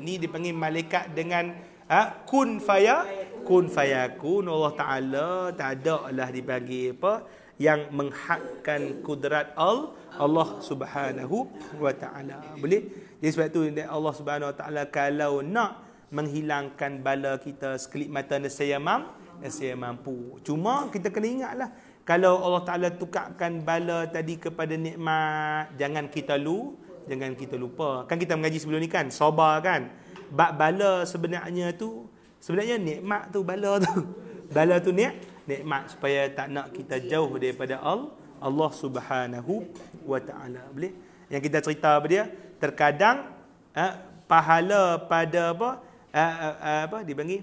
ni dipanggil malaikat dengan ha? kun faya kun faya kun Allah Ta'ala tak ada lah dipanggil apa yang menghakkan kudrat Allah Allah Subhanahu wa taala. Boleh? Jadi sebab tu Allah Subhanahu wa taala kalau nak menghilangkan bala kita sekelip mata nescaya mam nescaya mampu. Cuma kita kena ingatlah kalau Allah Taala tukarkan bala tadi kepada nikmat, jangan kita lu, jangan kita lupa. Kan kita mengaji sebelum ni kan, sabar kan. Bab bala sebenarnya tu sebenarnya nikmat tu bala tu. Bala tu ni nikmat supaya tak nak kita jauh daripada Allah Allah Subhanahu wa taala boleh yang kita cerita apa dia terkadang eh, pahala pada apa eh, eh, eh apa dipanggil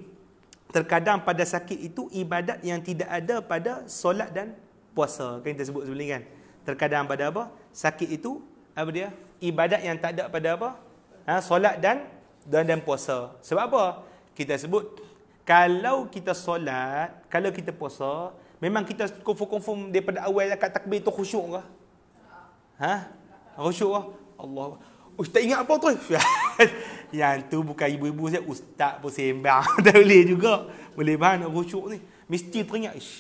terkadang pada sakit itu ibadat yang tidak ada pada solat dan puasa kan kita sebut sebelum ni kan terkadang pada apa sakit itu apa dia ibadat yang tak ada pada apa ha, solat dan dan dan puasa sebab apa kita sebut kalau kita solat kalau kita puasa Memang kita confirm-confirm daripada awal dekat takbir tu khusyuk ke? Ha? Khusyuk ke? Allah. Ustaz ingat apa tu? Yang tu bukan ibu-ibu saya. Ustaz pun sembang. tak boleh juga. Boleh bahan nak khusyuk ni. Mesti teringat. Ish.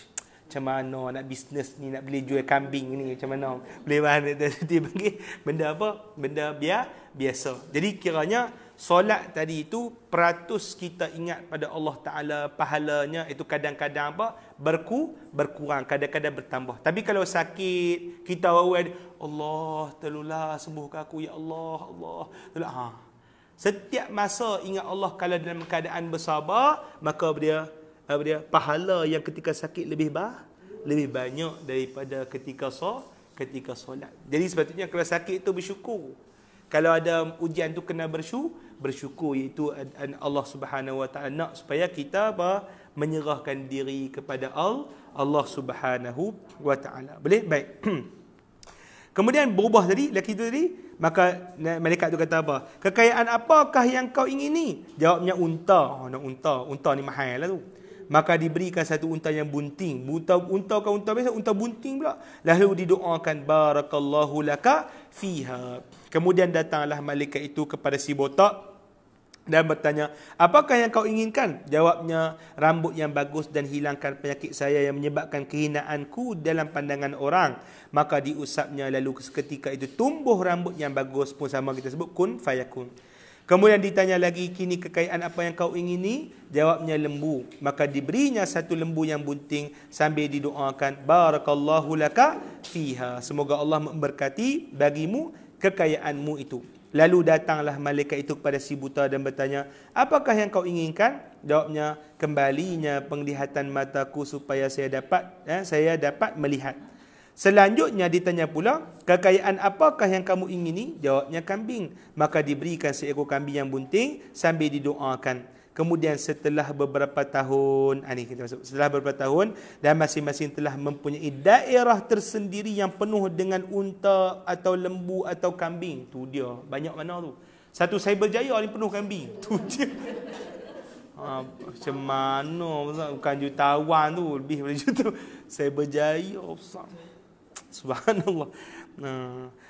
Macam mana nak bisnes ni. Nak beli jual kambing ni. Macam mana. Boleh bahan. Dia panggil. Benda apa? Benda biar biasa. Jadi kiranya solat tadi itu peratus kita ingat pada Allah Ta'ala pahalanya itu kadang-kadang apa? Berku, berkurang, kadang-kadang bertambah. Tapi kalau sakit, kita awal Allah telulah sembuhkan aku, ya Allah, Allah. Telulah. Ha. Setiap masa ingat Allah kalau dalam keadaan bersabar, maka dia apa dia pahala yang ketika sakit lebih bah, lebih banyak daripada ketika so, ketika solat. Jadi sepatutnya kalau sakit itu bersyukur. Kalau ada ujian tu kena bersyukur, bersyukur iaitu Allah Subhanahu Wa Taala nak supaya kita apa menyerahkan diri kepada Allah Subhanahu Wa Taala. Boleh? Baik. Kemudian berubah tadi lelaki itu tadi maka malaikat tu kata apa? Kekayaan apakah yang kau ingini? Jawabnya unta. Oh, nak unta. Unta ni mahal lah tu. Maka diberikan satu unta yang bunting. Unta unta kau unta biasa, unta bunting pula. Lalu didoakan barakallahu laka fiha. Kemudian datanglah malaikat itu kepada si botak dan bertanya, apakah yang kau inginkan? Jawabnya, rambut yang bagus dan hilangkan penyakit saya yang menyebabkan kehinaanku dalam pandangan orang. Maka diusapnya lalu seketika itu tumbuh rambut yang bagus pun sama kita sebut kun fayakun. Kemudian ditanya lagi, kini kekayaan apa yang kau ingini? Jawabnya lembu. Maka diberinya satu lembu yang bunting sambil didoakan. Barakallahu laka fiha. Semoga Allah memberkati bagimu kekayaanmu itu. Lalu datanglah malaikat itu kepada si buta dan bertanya, apakah yang kau inginkan? Jawabnya, kembalinya penglihatan mataku supaya saya dapat eh, saya dapat melihat. Selanjutnya ditanya pula, kekayaan apakah yang kamu ingini? Jawabnya kambing. Maka diberikan seekor kambing yang bunting sambil didoakan. Kemudian setelah beberapa tahun, ini ah, kita masuk, setelah beberapa tahun dan masing-masing telah mempunyai daerah tersendiri yang penuh dengan unta atau lembu atau kambing. Tu dia, banyak mana tu. Satu cyberjaya ni penuh kambing. Tu dia. Ha, macam mana bukan jutawan tu lebih daripada jutawan saya berjaya Ustaz. subhanallah ha.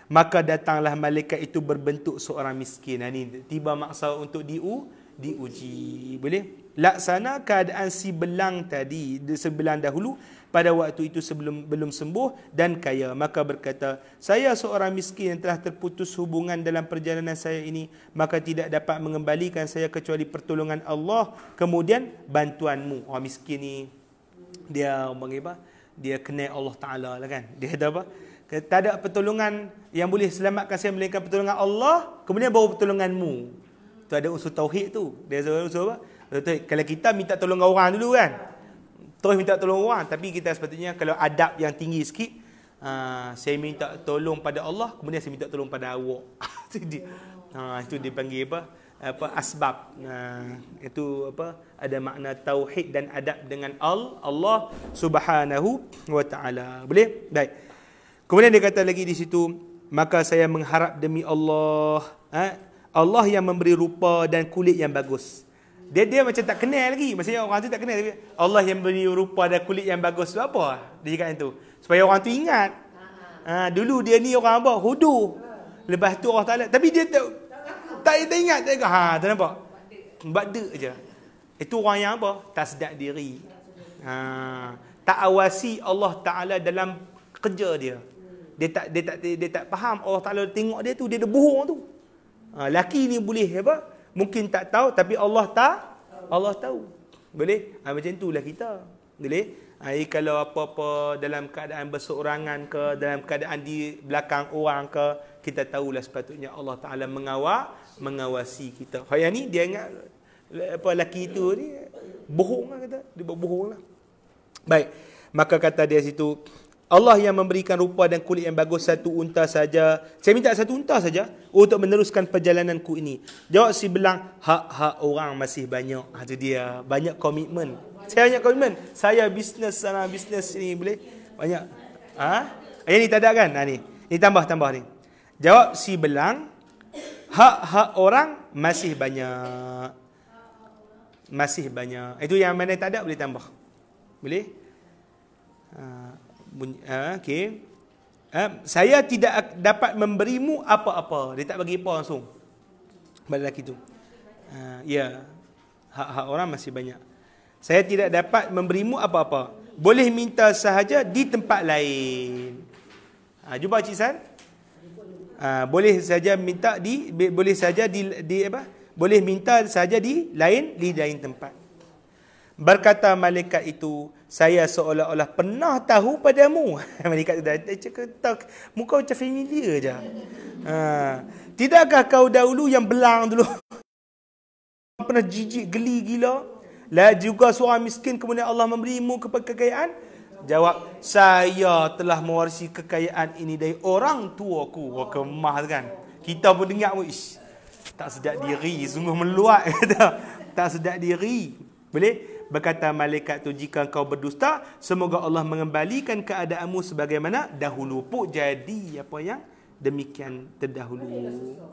maka datanglah malaikat itu berbentuk seorang miskin ha, tiba maksa untuk diu diuji. Boleh? Laksana keadaan si belang tadi, sebelah dahulu, pada waktu itu sebelum belum sembuh dan kaya. Maka berkata, saya seorang miskin yang telah terputus hubungan dalam perjalanan saya ini. Maka tidak dapat mengembalikan saya kecuali pertolongan Allah. Kemudian, bantuanmu. Orang oh, miskin ni, dia apa Dia kena Allah Ta'ala lah kan. Dia kata apa? Kata, tak ada pertolongan yang boleh selamatkan saya melainkan pertolongan Allah. Kemudian baru pertolonganmu tu ada unsur tauhid tu. Dia ada unsur apa? Betul. Kalau kita minta tolong dengan orang dulu kan. Terus minta tolong orang tapi kita sepatutnya kalau adab yang tinggi sikit uh, saya minta tolong pada Allah kemudian saya minta tolong pada awak. itu dia. Ha, itu dipanggil apa? apa asbab nah itu apa ada makna tauhid dan adab dengan al Allah subhanahu wa taala boleh baik kemudian dia kata lagi di situ maka saya mengharap demi Allah ha? Allah yang memberi rupa dan kulit yang bagus. Dia dia macam tak kenal lagi. Maksudnya orang tu tak kenal Allah yang beri rupa dan kulit yang bagus tu apa? Dia cakap macam tu. Supaya orang tu ingat. Ha, dulu dia ni orang apa? Hudu. Lepas tu Allah Taala tapi dia tak tak, tak ingat tak ha tak nampak. Badak aja. Itu orang yang apa? Tak sedar diri. Ha, tak awasi Allah Taala dalam kerja dia. Dia tak dia tak dia, dia tak faham Allah Taala tengok dia tu dia ada bohong tu. Ha, laki ni boleh apa? Mungkin tak tahu tapi Allah tahu. Allah tahu. Boleh? Ha, macam lah kita. Boleh? Ha, kalau apa-apa dalam keadaan berseorangan ke, dalam keadaan di belakang orang ke, kita tahulah sepatutnya Allah Ta'ala mengawal, mengawasi kita. Hal yang ni dia ingat apa laki tu ni bohonglah lah kata. Dia buat bohong lah. Baik. Maka kata dia situ, Allah yang memberikan rupa dan kulit yang bagus satu unta saja. Saya minta satu unta saja untuk meneruskan perjalananku ini. Jawab si belang, hak-hak orang masih banyak. Ha, itu dia, banyak komitmen. Saya banyak komitmen. Saya bisnes sana, bisnes sini boleh. Banyak. Ha? Ini tak ada kan? Ha, ni. ni tambah-tambah ni. Jawab si belang, hak-hak orang masih banyak. Masih banyak. Itu yang mana tak ada boleh tambah. Boleh? Haa bunyi, ah, okay. Ah, saya tidak dapat memberimu apa-apa. Dia tak bagi apa langsung. Pada lelaki tu. Ah, ya. Hak-hak orang masih banyak. Saya tidak dapat memberimu apa-apa. Boleh minta sahaja di tempat lain. Ha, jumpa Cik San. Ha, boleh saja minta di boleh saja di, di apa? Boleh minta saja di lain di lain tempat. Berkata malaikat itu, saya seolah-olah pernah tahu padamu. Malaikat tu dah cakap, muka macam familiar je. Ha. Tidakkah kau dahulu yang belang dulu? pernah jijik geli gila? Lah juga seorang miskin kemudian Allah memberimu kepada kekayaan? Jawab, saya telah mewarisi kekayaan ini dari orang tuaku. Wah kemah kan. Kita pun dengar, ish. Tak sedap diri, sungguh meluat. tak sedap diri. Boleh? berkata malaikat tu jika kau berdusta semoga Allah mengembalikan keadaanmu sebagaimana dahulu pun jadi apa yang demikian terdahulu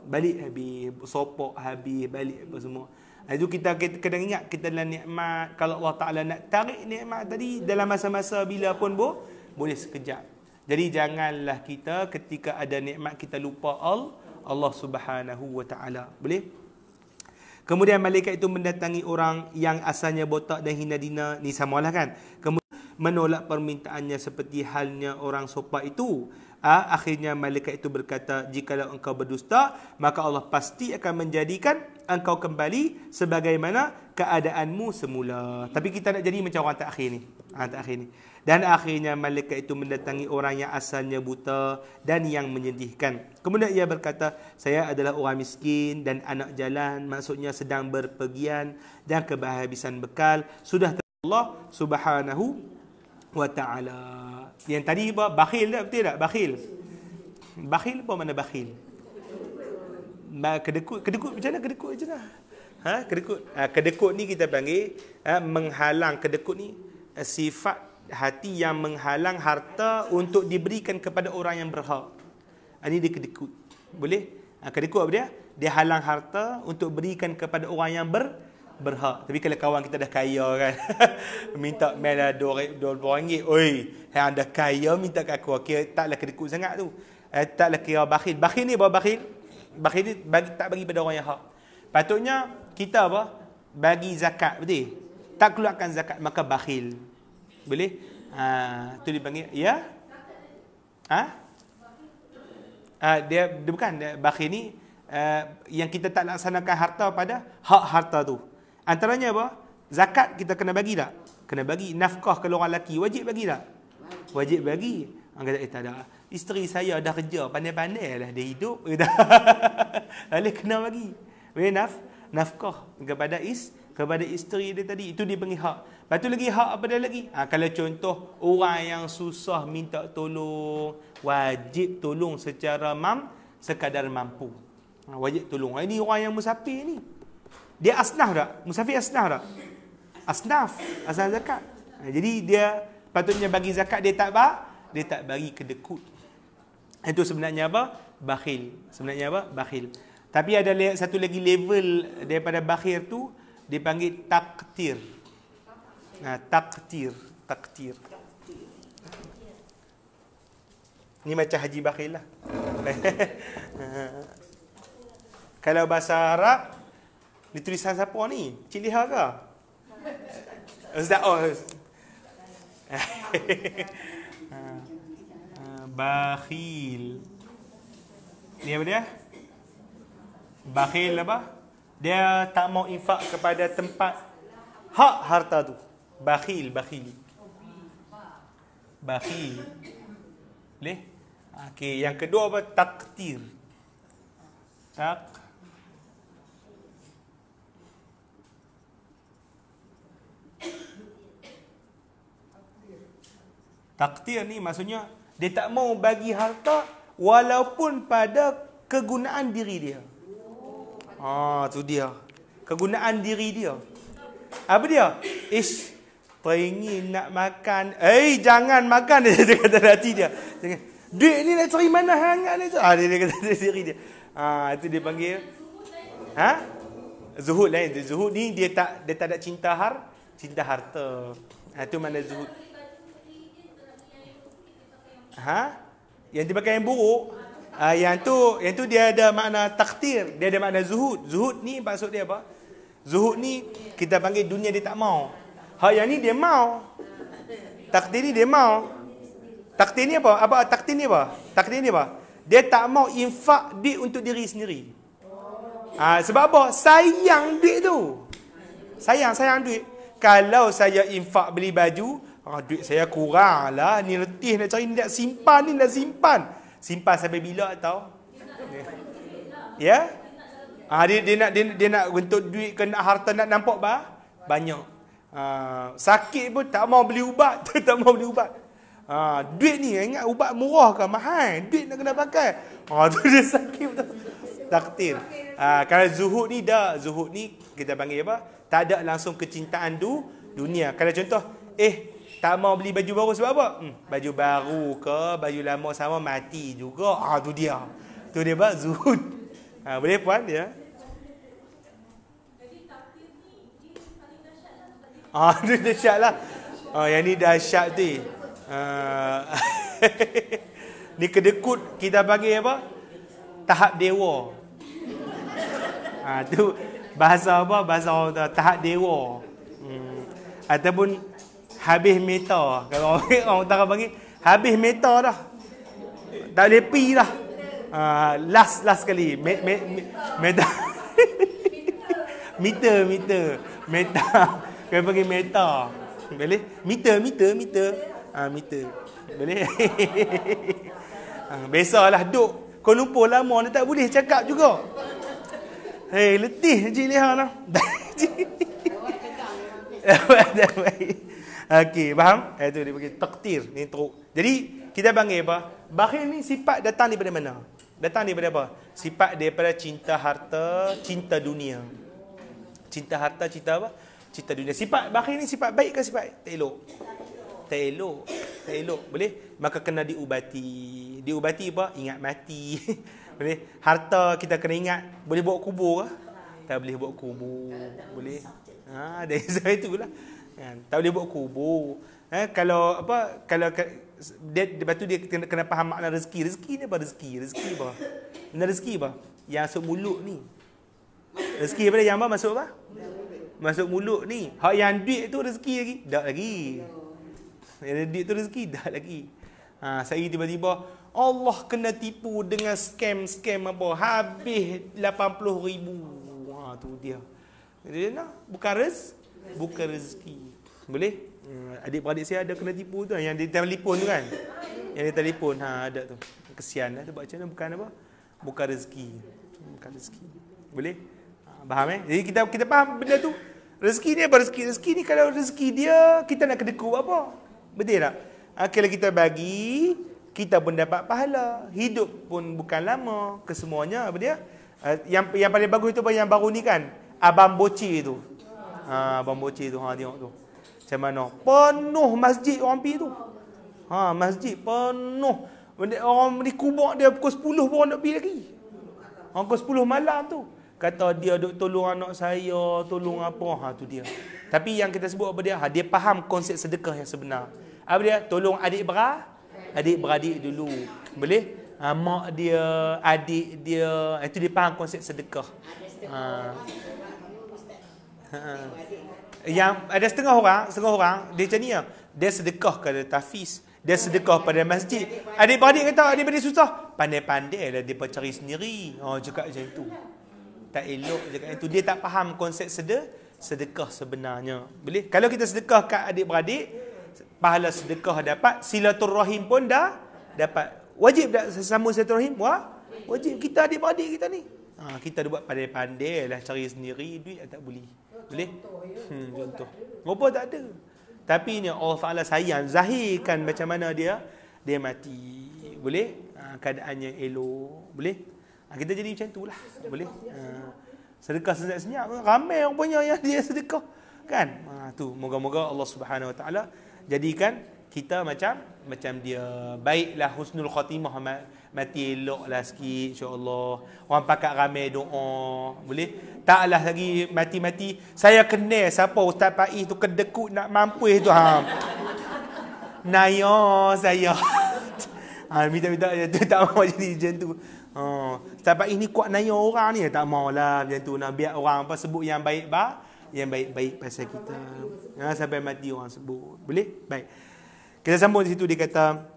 balik habis sopok habis balik apa semua itu kita kena ingat kita dalam nikmat kalau Allah Taala nak tarik nikmat tadi dalam masa-masa bila pun bo, boleh sekejap jadi janganlah kita ketika ada nikmat kita lupa Allah Allah Subhanahu wa taala boleh Kemudian malaikat itu mendatangi orang yang asalnya botak dan hina dina ni samalah kan. Kemudian menolak permintaannya seperti halnya orang sopak itu. Ha, akhirnya malaikat itu berkata, jikalau engkau berdusta, maka Allah pasti akan menjadikan engkau kembali sebagaimana keadaanmu semula. Tapi kita nak jadi macam orang tak akhir ni. Ha, ah, tak akhir ni. Dan akhirnya malaikat itu mendatangi orang yang asalnya buta dan yang menyedihkan. Kemudian ia berkata, saya adalah orang miskin dan anak jalan, maksudnya sedang berpergian dan kebahagiaan bekal. Sudah Allah subhanahu wa ta'ala. Yang tadi apa? Bakhil tak? Betul tak? Bakhil. Bakhil apa mana bakhil? Kedekut. Kedekut macam mana? Kedekut macam mana? Ha? Kedekut. Ha, kedekut ni kita panggil ha, menghalang. Kedekut ni ha, sifat hati yang menghalang harta untuk diberikan kepada orang yang berhak. Ah, ini dia kedekut. Boleh? Ah, kedekut apa dia? Dia halang harta untuk berikan kepada orang yang ber berhak. Tapi kalau kawan kita dah kaya kan. minta mel lah dua ringgit. Oi, yang anda kaya minta kat aku. Okay, taklah kedekut sangat tu. Eh, taklah kira bakhil. Bakhil ni bawa bakhil. Bakhil ni bagi, tak bagi pada orang yang hak. Patutnya kita apa? Bagi zakat. Betul? Tak keluarkan zakat. Maka bakhil boleh ha, tu dipanggil ya ha? ha dia, dia bukan dia, bakhil ni uh, yang kita tak laksanakan harta pada hak harta tu antaranya apa zakat kita kena bagi tak kena bagi nafkah kalau orang lelaki wajib bagi tak wajib bagi orang kata eh tak ada isteri saya dah kerja pandai-pandai lah dia hidup boleh kena bagi boleh naf nafkah kepada is kepada isteri dia tadi itu dia panggil hak Lepas tu lagi hak apa dia lagi? Ha, kalau contoh orang yang susah minta tolong, wajib tolong secara mam sekadar mampu. Ha, wajib tolong. Ha, ini orang yang musafir ni. Dia asnaf tak? Musafir asnaf tak? Asnaf. Asnaf zakat. Ha, jadi dia patutnya bagi zakat dia tak bak, dia tak bagi kedekut. Ha, itu sebenarnya apa? Bakhil. Sebenarnya apa? Bakhil. Tapi ada satu lagi level daripada bakhil tu dipanggil takdir. Nah, takdir, takdir. Ni macam Haji Bakil lah. Kalau bahasa Arab, ni tulisan siapa ni? Cik Liha ke? Ustaz Oz. Oh, ah, Bakhil. Ni apa dia? Bakhil apa? Dia tak mau infak kepada tempat hak harta tu. Bakhil, bakhil. Bakhil. Boleh? Okey, yang kedua apa? Takdir. Tak. Takdir ni maksudnya dia tak mau bagi harta walaupun pada kegunaan diri dia. Ah, tu dia. Kegunaan diri dia. Apa dia? Ish peringin nak makan. Eh, jangan makan dia, kata hati dia. Jangan. Duit ni nak cari mana hangat ni. Ah, dia, kata dia diri dia. Ah, itu dia panggil. Ha? Zuhud lain. Eh, zuhud ni dia tak dia tak ada cinta har, cinta harta. Ha, itu mana zuhud. Ha? Yang dipakai yang buruk. Ah, yang tu yang tu dia ada makna takdir, dia ada makna zuhud. Zuhud ni maksud dia apa? Zuhud ni kita panggil dunia dia tak mau. Hal yang ni dia mau. Takdir ni dia mau. Takdir ni apa? Apa takdir ni apa? Takdir ni apa? Dia tak mau infak duit untuk diri sendiri. Ha, sebab apa? Sayang duit tu. Sayang, sayang duit. Kalau saya infak beli baju, ah, duit saya kurang lah. Ni letih nak cari, ni nak simpan, ni nak simpan. Simpan sampai bila tau? Ya? Ha, dia, dia, nak, dia, dia nak untuk duit ke nak harta nak nampak bah? Banyak. Ha, sakit pun tak mau beli ubat, tak mau beli ubat. Ha, duit ni eh, ingat ubat murah ke kan, mahal? Duit nak kena pakai. Ha, tu dia sakit betul. Takdir. Ha, kalau zuhud ni dah, zuhud ni kita panggil apa? Tak ada langsung kecintaan tu dunia. Kalau contoh, eh tak mau beli baju baru sebab apa? Hmm, baju baru ke, baju lama sama mati juga. Ha, tu dia. Tu dia buat zuhud. Ha, boleh puan? Ya. Ah, tu dahsyat lah. Ah, yang ni dahsyat tu. Ah. ni kedekut kita panggil apa? Tahap dewa. Ah, tu bahasa apa? Bahasa orang tahap dewa. Hmm. Ataupun habis meta. Kalau orang, orang tak panggil habis meta dah. Tak boleh pi dah. Uh, last last kali me, me, me, meta meter meter meta kau pergi meta. Boleh? Meter, meter, meter. Ah ha, meter. Boleh? Ha, ah, biasalah duk. Kau lupa lama ni tak boleh cakap juga. Hei, letih Encik Leha lah. Okey, faham? Itu eh, dia panggil takdir. Ni teruk. Jadi, kita panggil apa? Bahir ni sifat datang daripada mana? Datang daripada apa? Sifat daripada cinta harta, cinta dunia. Cinta harta, cinta apa? cita dunia. Sifat bahari ni sifat baik ke sifat tak elok? Tak elok. Tak elok. Boleh? Maka kena diubati. Diubati apa? Ingat mati. Boleh? Harta kita kena ingat. Boleh bawa kubur ke? Tak boleh bawa kubur. Boleh? Ha, dari saya itulah. Ha, tak boleh bawa kubur. Ha, kalau apa? Kalau dia, lepas tu dia kena, kena faham makna rezeki. Rezeki ni apa? Rezeki. Rezeki apa? Ini rezeki apa? Yang masuk ni. Rezeki apa? Yang apa masuk apa? masuk mulut ni. Hak yang duit tu rezeki lagi? Tak lagi. Yang duit tu rezeki? Tak lagi. Ha, saya tiba-tiba, Allah kena tipu dengan scam-scam apa. Habis 80 ribu Ha, tu dia. Dia nak buka rez? Buka rezeki. Boleh? Ha, adik adik saya ada kena tipu tu. Yang dia telefon tu kan? Yang dia telefon. Ha, ada tu. Kesian lah. Sebab macam mana? Bukan apa? Buka rezeki. buka rezeki. Boleh? Faham eh? Jadi kita kita faham benda tu. Rezeki ni apa? Rezeki, rezeki ni kalau rezeki dia, kita nak kedeku apa? Betul tak? Ha, kita bagi, kita pun dapat pahala. Hidup pun bukan lama. Kesemuanya, apa dia? Ah, yang yang paling bagus itu yang baru ni kan? Abang Boci tu. Ha, Abang Boci tu, ha, tengok tu. Macam mana? Penuh masjid orang pergi tu. Ha, masjid penuh. Orang di kubur dia pukul 10 pun nak pergi lagi. Ha, pukul 10 malam tu kata dia duk tolong anak saya, tolong apa, ha tu dia. Tapi yang kita sebut apa dia? Ha, dia faham konsep sedekah yang sebenar. Apa dia? Tolong adik berah, adik beradik dulu. Boleh? Ha, mak dia, adik dia, ha, itu dia faham konsep sedekah. Ha. Ha. Yang ada setengah orang, setengah orang, dia macam ni ya. Dia sedekah kepada tafis. Dia sedekah pada masjid. Adik-beradik kata, adik-beradik susah. Pandai-pandai lah, dia cari sendiri. Oh, cakap macam itu tak elok je kat itu. Dia tak faham konsep sedekah sedekah sebenarnya. Boleh? Kalau kita sedekah kat adik-beradik, pahala sedekah dapat, silaturahim pun dah dapat. Wajib tak sesama silaturahim? Wah, wajib kita adik-beradik kita ni. Ha, kita ada buat pandai-pandai lah cari sendiri, duit lah tak boleh. Boleh? Hmm, contoh. Apa tak ada? Tapi ni Allah Ta'ala sayang, zahirkan macam mana dia, dia mati. Boleh? Ha, keadaannya elok. Boleh? Ha, kita jadi macam tu lah. Boleh? Ha, sedekah senyap-senyap. Ramai orang punya yang dia sedekah. Kan? Ha, tu. Moga-moga Allah Subhanahu Wa Taala jadikan kita macam macam dia baiklah husnul khatimah mati elok lah sikit insyaAllah orang pakat ramai doa boleh tak lah lagi mati-mati saya kenal siapa Ustaz Pais tu kedekut nak mampu tu ha. naya saya ha, minta-minta tak mahu jadi macam tu, Ha, sebab ini kuat naya orang ni tak maulah macam tu nak biar orang apa sebut yang baik ba yang baik-baik pasal kita. Ha, sampai mati orang sebut. Boleh? Baik. Kita sambung di situ dia kata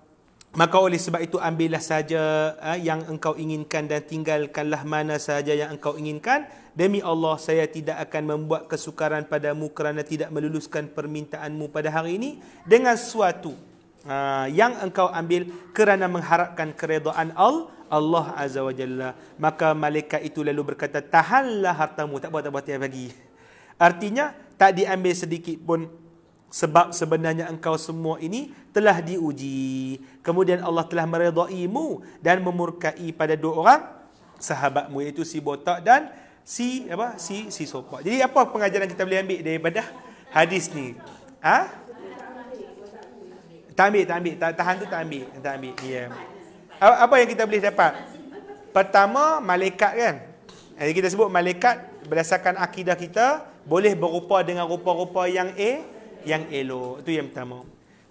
Maka oleh sebab itu ambillah saja eh, yang engkau inginkan dan tinggalkanlah mana saja yang engkau inginkan. Demi Allah saya tidak akan membuat kesukaran padamu kerana tidak meluluskan permintaanmu pada hari ini dengan suatu uh, yang engkau ambil kerana mengharapkan keredaan Allah Allah Azza wa Jalla. Maka malaikat itu lalu berkata, tahanlah hartamu. Tak buat, tak buat, tiap pagi. Artinya, tak diambil sedikit pun sebab sebenarnya engkau semua ini telah diuji. Kemudian Allah telah meredaimu dan memurkai pada dua orang sahabatmu iaitu si botak dan si apa si si sopak. Jadi apa pengajaran kita boleh ambil daripada hadis ni? Ha? Tak ambil, tak ambil. Tahan tu tak ambil. Tak ambil. Ya. Yeah apa yang kita boleh dapat? Pertama, malaikat kan? Jadi kita sebut malaikat berdasarkan akidah kita boleh berupa dengan rupa-rupa yang A, yang elok. Itu yang pertama.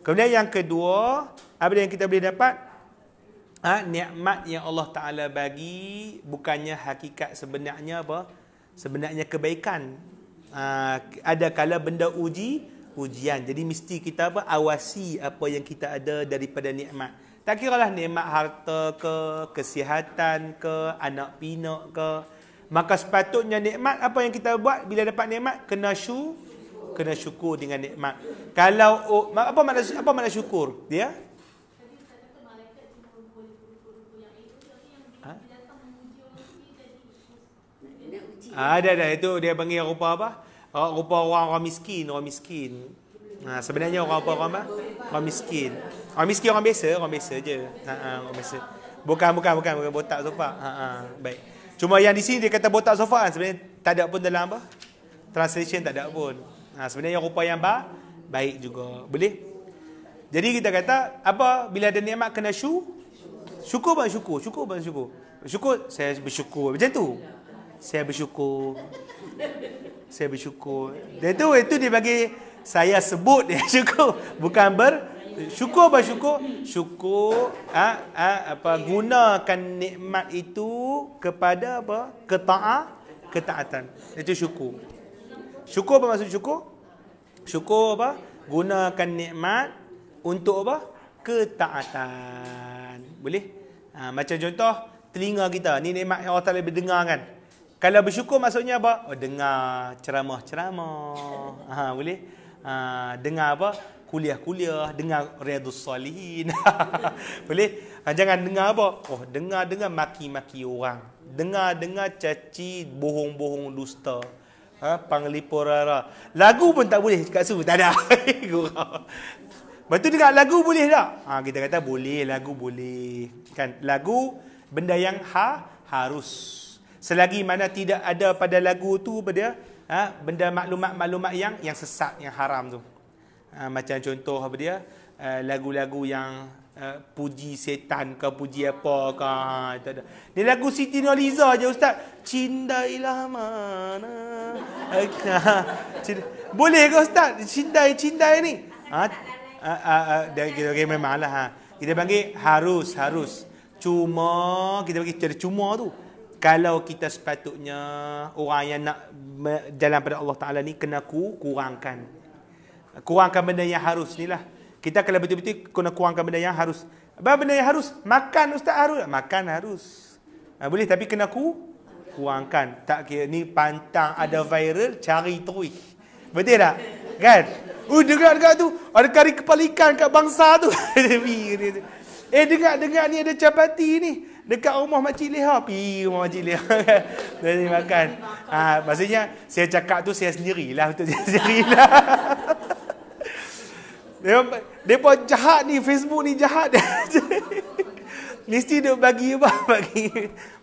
Kemudian yang kedua, apa yang kita boleh dapat? Ha, nikmat yang Allah Ta'ala bagi bukannya hakikat sebenarnya apa? Sebenarnya kebaikan. Ha, ada kala benda uji, ujian. Jadi mesti kita apa? Awasi apa yang kita ada daripada nikmat. Tak kira lah nikmat harta ke, kesihatan ke, anak pinak ke. Maka sepatutnya nikmat apa yang kita buat bila dapat nikmat kena syukur kena syukur dengan nikmat. Kalau oh, apa makna apa makna syukur? Dia ya? Ah, ada dah itu dia panggil rupa apa? Oh, rupa orang-orang miskin, orang miskin. Ha, sebenarnya orang apa orang apa? Orang miskin. Orang miskin orang biasa, orang biasa je. Ha, ha orang biasa. Bukan, bukan bukan bukan botak sofa. Ha, ha baik. Cuma yang di sini dia kata botak sofa kan sebenarnya tak ada pun dalam apa? Translation tak ada pun. Ha, sebenarnya rupa yang ba, baik juga. Boleh? Jadi kita kata apa bila ada nikmat kena syu syukur bang syukur, syukur bang syukur. Syukur saya bersyukur. Macam tu. Saya bersyukur saya bersyukur. Dia tu itu dia bagi saya sebut dia syukur bukan ber syukur bersyukur syukur ha, ha, apa gunakan nikmat itu kepada apa ketaat ketaatan itu syukur syukur apa maksud syukur syukur apa gunakan nikmat untuk apa ketaatan boleh ha, macam contoh telinga kita ni nikmat yang Allah Taala berdengar kan kalau bersyukur maksudnya apa? Oh, dengar ceramah-ceramah. Ha, boleh? Ha, dengar apa? Kuliah-kuliah. Dengar Riyadus Salihin. boleh? Ha, jangan dengar apa? Oh, dengar-dengar maki-maki orang. Dengar-dengar caci bohong-bohong dusta. Ha, panglipo Lagu pun tak boleh cakap su. Tak ada. Lepas tu dengar lagu boleh tak? Ha, kita kata boleh, lagu boleh. Kan? Lagu, benda yang ha, harus selagi mana tidak ada pada lagu tu benda ha, benda maklumat-maklumat yang yang sesat yang haram tu ha, macam contoh apa dia ha, lagu-lagu uh, yang uh, puji setan ke puji apa ke ha, tak ada ni lagu Siti Nurhaliza je ustaz cinta ilah mana eh, cinda. boleh ke ustaz cinta cinta ni ha ah ah, uh, uh, okay, memanglah ha. kita panggil harus harus cuma kita bagi cuma tu kalau kita sepatutnya orang yang nak jalan pada Allah Ta'ala ni kena ku kurangkan. Kurangkan benda yang harus ni lah. Kita kalau betul-betul kena kurangkan benda yang harus. Apa benda yang harus? Makan Ustaz harus. Makan harus. Ha, boleh tapi kena ku kurangkan. Tak kira ni pantang ada viral cari terus. Betul tak? Kan? Uh, oh, dengar-dengar tu. Ada kari kepala ikan kat bangsa tu. eh, dengar-dengar ni ada capati ni dekat rumah makcik Leha pi rumah makcik Leha dan nak makan ha, maksudnya saya cakap tu saya sendirilah untuk saya sendirilah dia depa jahat ni Facebook ni jahat dia mesti dia bagi apa bagi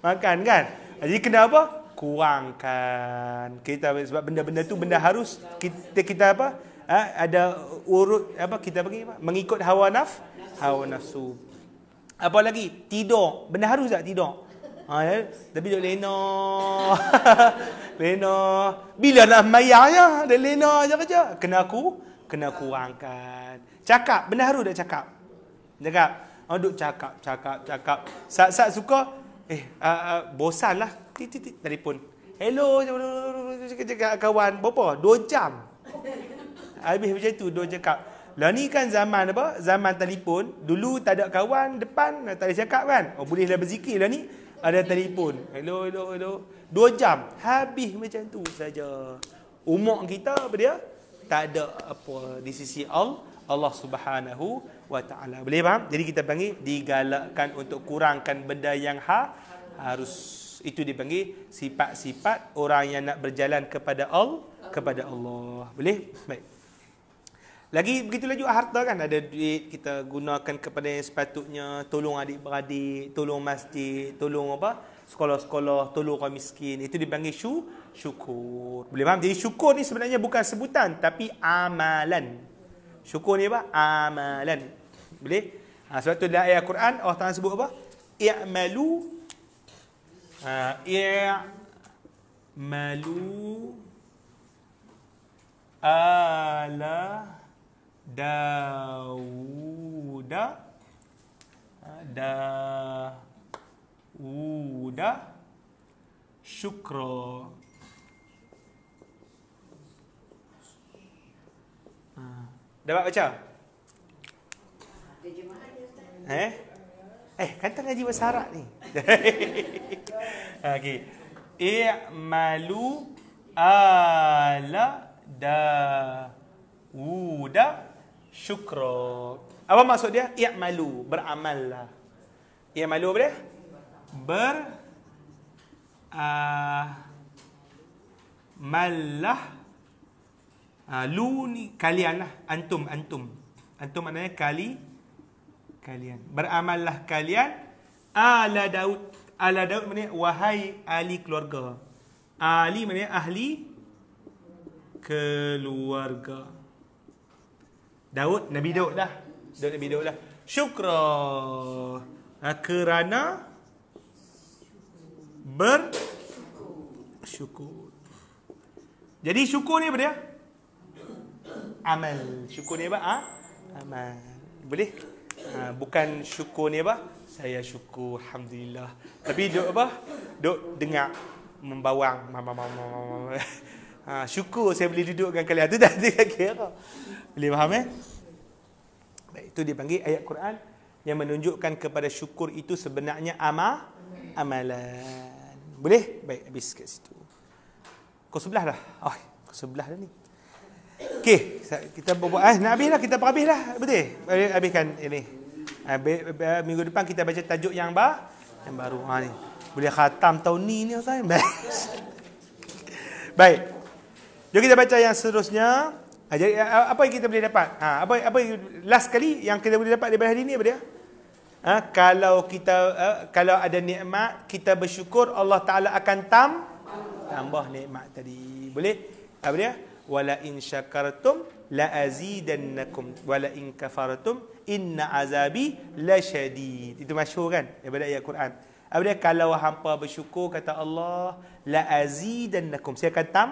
makan kan jadi kena apa kurangkan kita sebab benda-benda tu benda harus kita kita apa ha, ada urut apa kita bagi mengikut hawa naf hawa nafsu apa lagi? Tidur. Benda harus tak tidur? Ha, ya? Tapi duduk lena. lena. Bila dah mayangnya? Dia lena je kerja. Kena ku Kena kurangkan. Cakap. Benda harus tak cakap? Cakap. Ha, duduk cakap, cakap, cakap. Saat-saat suka, eh, uh, uh, bosan lah. Titi-titi. Telefon. Hello, cakap kawan. Berapa? Dua jam. Habis macam tu, dua cakap. Lah ni kan zaman apa? Zaman telefon. Dulu tak ada kawan depan tak ada cakap kan. Oh boleh dah berzikir lah ni. Ada telefon. Hello hello hello. Dua jam habis macam tu saja. Umur kita apa dia? Tak ada apa di sisi Allah. Allah Subhanahu wa taala. Boleh faham? Jadi kita panggil digalakkan untuk kurangkan benda yang ha, harus itu dipanggil sifat-sifat orang yang nak berjalan kepada Allah kepada Allah. Boleh? Baik. Lagi begitulah juga harta kan ada duit kita gunakan kepada yang sepatutnya tolong adik-beradik, tolong masjid, tolong apa? sekolah-sekolah, tolong orang miskin. Itu dipanggil syu syukur. Boleh faham? Jadi syukur ni sebenarnya bukan sebutan tapi amalan. Syukur ni apa? Amalan. Boleh? Ha, sebab tu dalam ayat Quran Allah Taala sebut apa? I'malu ha, i'malu ala Dauda ha, Dauda Syukro ha. Dapat baca? Eh? Eh, kan tengah jiwa sarak ni. Okey. I'malu ala da'udah syukro. Apa maksud dia? Ia malu, beramal lah. Ia malu apa dia? Ber uh, ah, malah uh, ah, lu ni kalian lah antum antum antum maknanya kali kalian beramal lah kalian ala daud ala daud maknanya wahai ahli keluarga Ahli mana? ahli keluarga Daud Nabi Daud lah Daud Nabi Daud lah Syukra ha, Kerana Ber Syukur Jadi syukur ni apa dia? Amal Syukur ni apa? Ha? Amal Boleh? Ha, bukan syukur ni apa? Saya syukur Alhamdulillah Tapi duk apa? Duk dengar Membawang Mama-mama Ha, syukur saya boleh duduk dengan kalian. Itu dah tidak kira. Boleh faham eh? Baik, itu dipanggil ayat Quran yang menunjukkan kepada syukur itu sebenarnya amal amalan. Boleh? Baik, habis kat situ. Kau sebelah dah. Oh, kau sebelah dah ni. Okey, ah, kita buat eh, nak habis kita habis dah. Betul? Habiskan ini. Habis, minggu depan kita baca tajuk yang baru, yang baru. Ha, ni. Boleh khatam tahun ni ni Ustaz. Baik. Jadi kita baca yang seterusnya. Ha, jadi, apa yang kita boleh dapat? Ha, apa, apa last kali yang kita boleh dapat daripada hari ini apa dia? Ha, kalau kita ha, kalau ada nikmat kita bersyukur Allah Taala akan tam tambah nikmat tadi. Boleh? Apa dia? Wala in syakartum la azidannakum wala in kafartum inna azabi la syadid. Itu masyhur kan daripada ayat Quran. Apa dia? Kalau hampa bersyukur kata Allah la azidannakum. Saya akan tam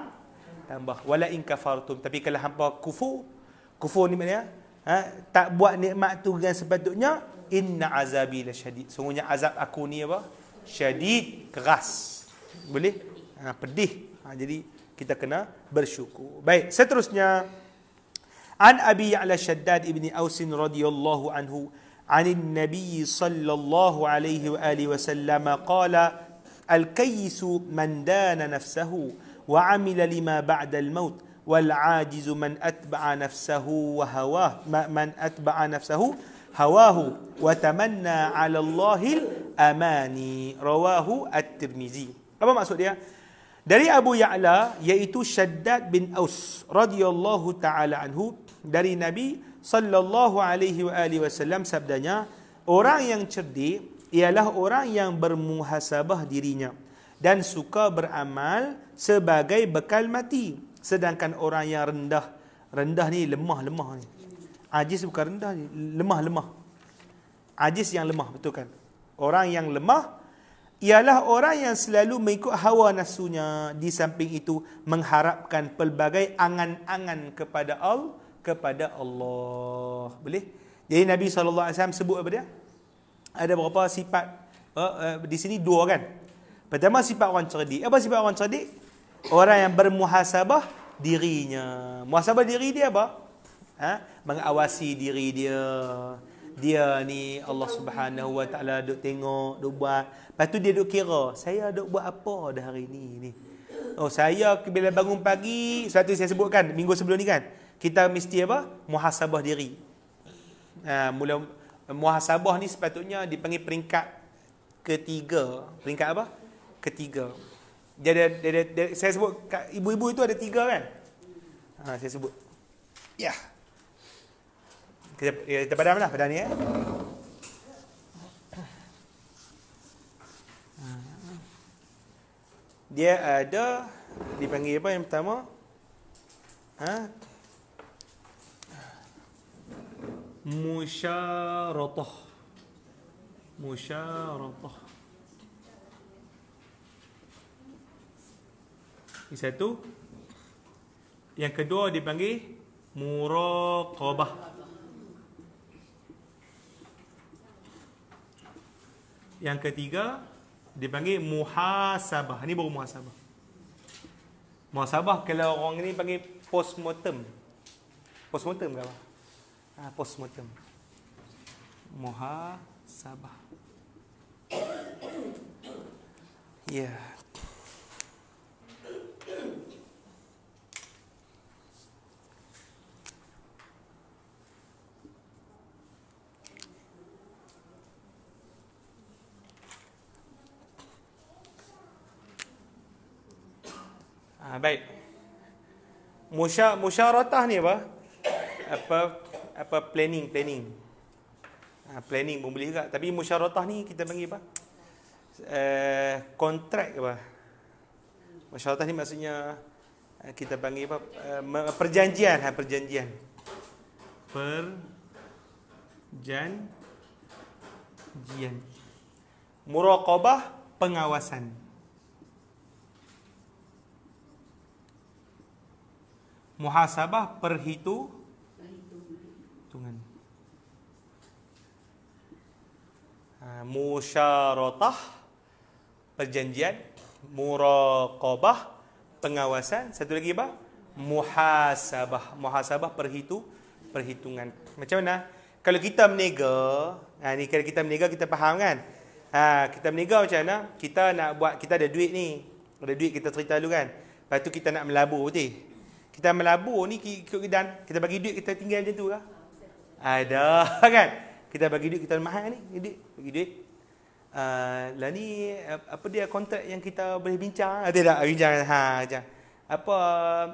tambah wala in kafartum tapi kalau hangpa kufur kufur ni maknanya ha? tak buat nikmat tu dengan sepatutnya inna azabi lasyadid sungguhnya azab aku ni apa syadid keras boleh ha, pedih ha, jadi kita kena bersyukur baik seterusnya an abi ya'la shaddad ibni aus radhiyallahu anhu عن النبي صلى الله عليه وآله وسلم Al الكيس من دان نفسه وعمل لما بعد الموت والعاجز من أتبع نفسه وهواه من أتبع نفسه هواه وتمنى على الله الأماني رواه الترمذي apa maksud dia dari Abu Ya'la yaitu Shaddad bin Aus radhiyallahu taala anhu dari Nabi sallallahu alaihi wa alihi wasallam sabdanya orang yang cerdik ialah orang yang bermuhasabah dirinya dan suka beramal sebagai bekal mati. Sedangkan orang yang rendah, rendah ni lemah-lemah ni. Ajis bukan rendah ni, lemah-lemah. Ajis yang lemah, betul kan? Orang yang lemah, ialah orang yang selalu mengikut hawa nafsunya di samping itu mengharapkan pelbagai angan-angan kepada Allah kepada Allah boleh jadi Nabi SAW sebut apa dia ada berapa sifat uh, uh, di sini dua kan Pertama sifat orang cerdik. Apa sifat orang cerdik? Orang yang bermuhasabah dirinya. Muhasabah diri dia apa? Ha? Mengawasi diri dia. Dia ni Allah Subhanahu Wa Taala duk tengok, duk buat. Lepas tu dia duk kira, saya duk buat apa dah hari ni ni? Oh, saya bila bangun pagi, satu saya sebutkan minggu sebelum ni kan. Kita mesti apa? Muhasabah diri. Ha, mula muhasabah ni sepatutnya dipanggil peringkat ketiga. Peringkat apa? ketiga. Dia ada, dia, dia, dia, saya sebut ibu-ibu itu ada tiga kan? Ha, saya sebut. Ya. Yeah. Kita, ya, kita padam lah padam ni eh. Dia ada dipanggil apa yang pertama? Ha? Musyaratah. Musyaratah. Ini satu. Yang kedua dipanggil muraqabah. Yang ketiga dipanggil muhasabah. Ini baru muhasabah. Muhasabah kalau orang ni panggil postmortem. Postmortem ke apa? Ha, postmortem. Muhasabah. Ya. Yeah. Ha, baik. Musya musyaratah ni apa? Apa apa planning planning. Ha, planning pun boleh juga tapi musyaratah ni kita panggil apa? Uh, eh, kontrak apa? Masyarakat ni maksudnya eh, kita panggil apa? Eh, perjanjian. ha, perjanjian. Perjanjian. jan Muraqabah pengawasan. Muhasabah perhitu hitungan. Ha, musyaratah perjanjian. Hmm muraqabah pengawasan satu lagi apa muhasabah muhasabah perhitu perhitungan macam mana kalau kita berniaga ha ni kalau kita berniaga kita faham kan ha kita berniaga macam mana kita nak buat kita ada duit ni ada duit kita cerita dulu kan lepas tu kita nak melabur tu kita melabur ni ikut kedan kita bagi duit kita tinggal macam tu lah ada kan kita bagi duit kita mahal ni duit bagi duit uh, lah ni apa dia kontrak yang kita boleh bincang ada ah, tak bincang ha macam apa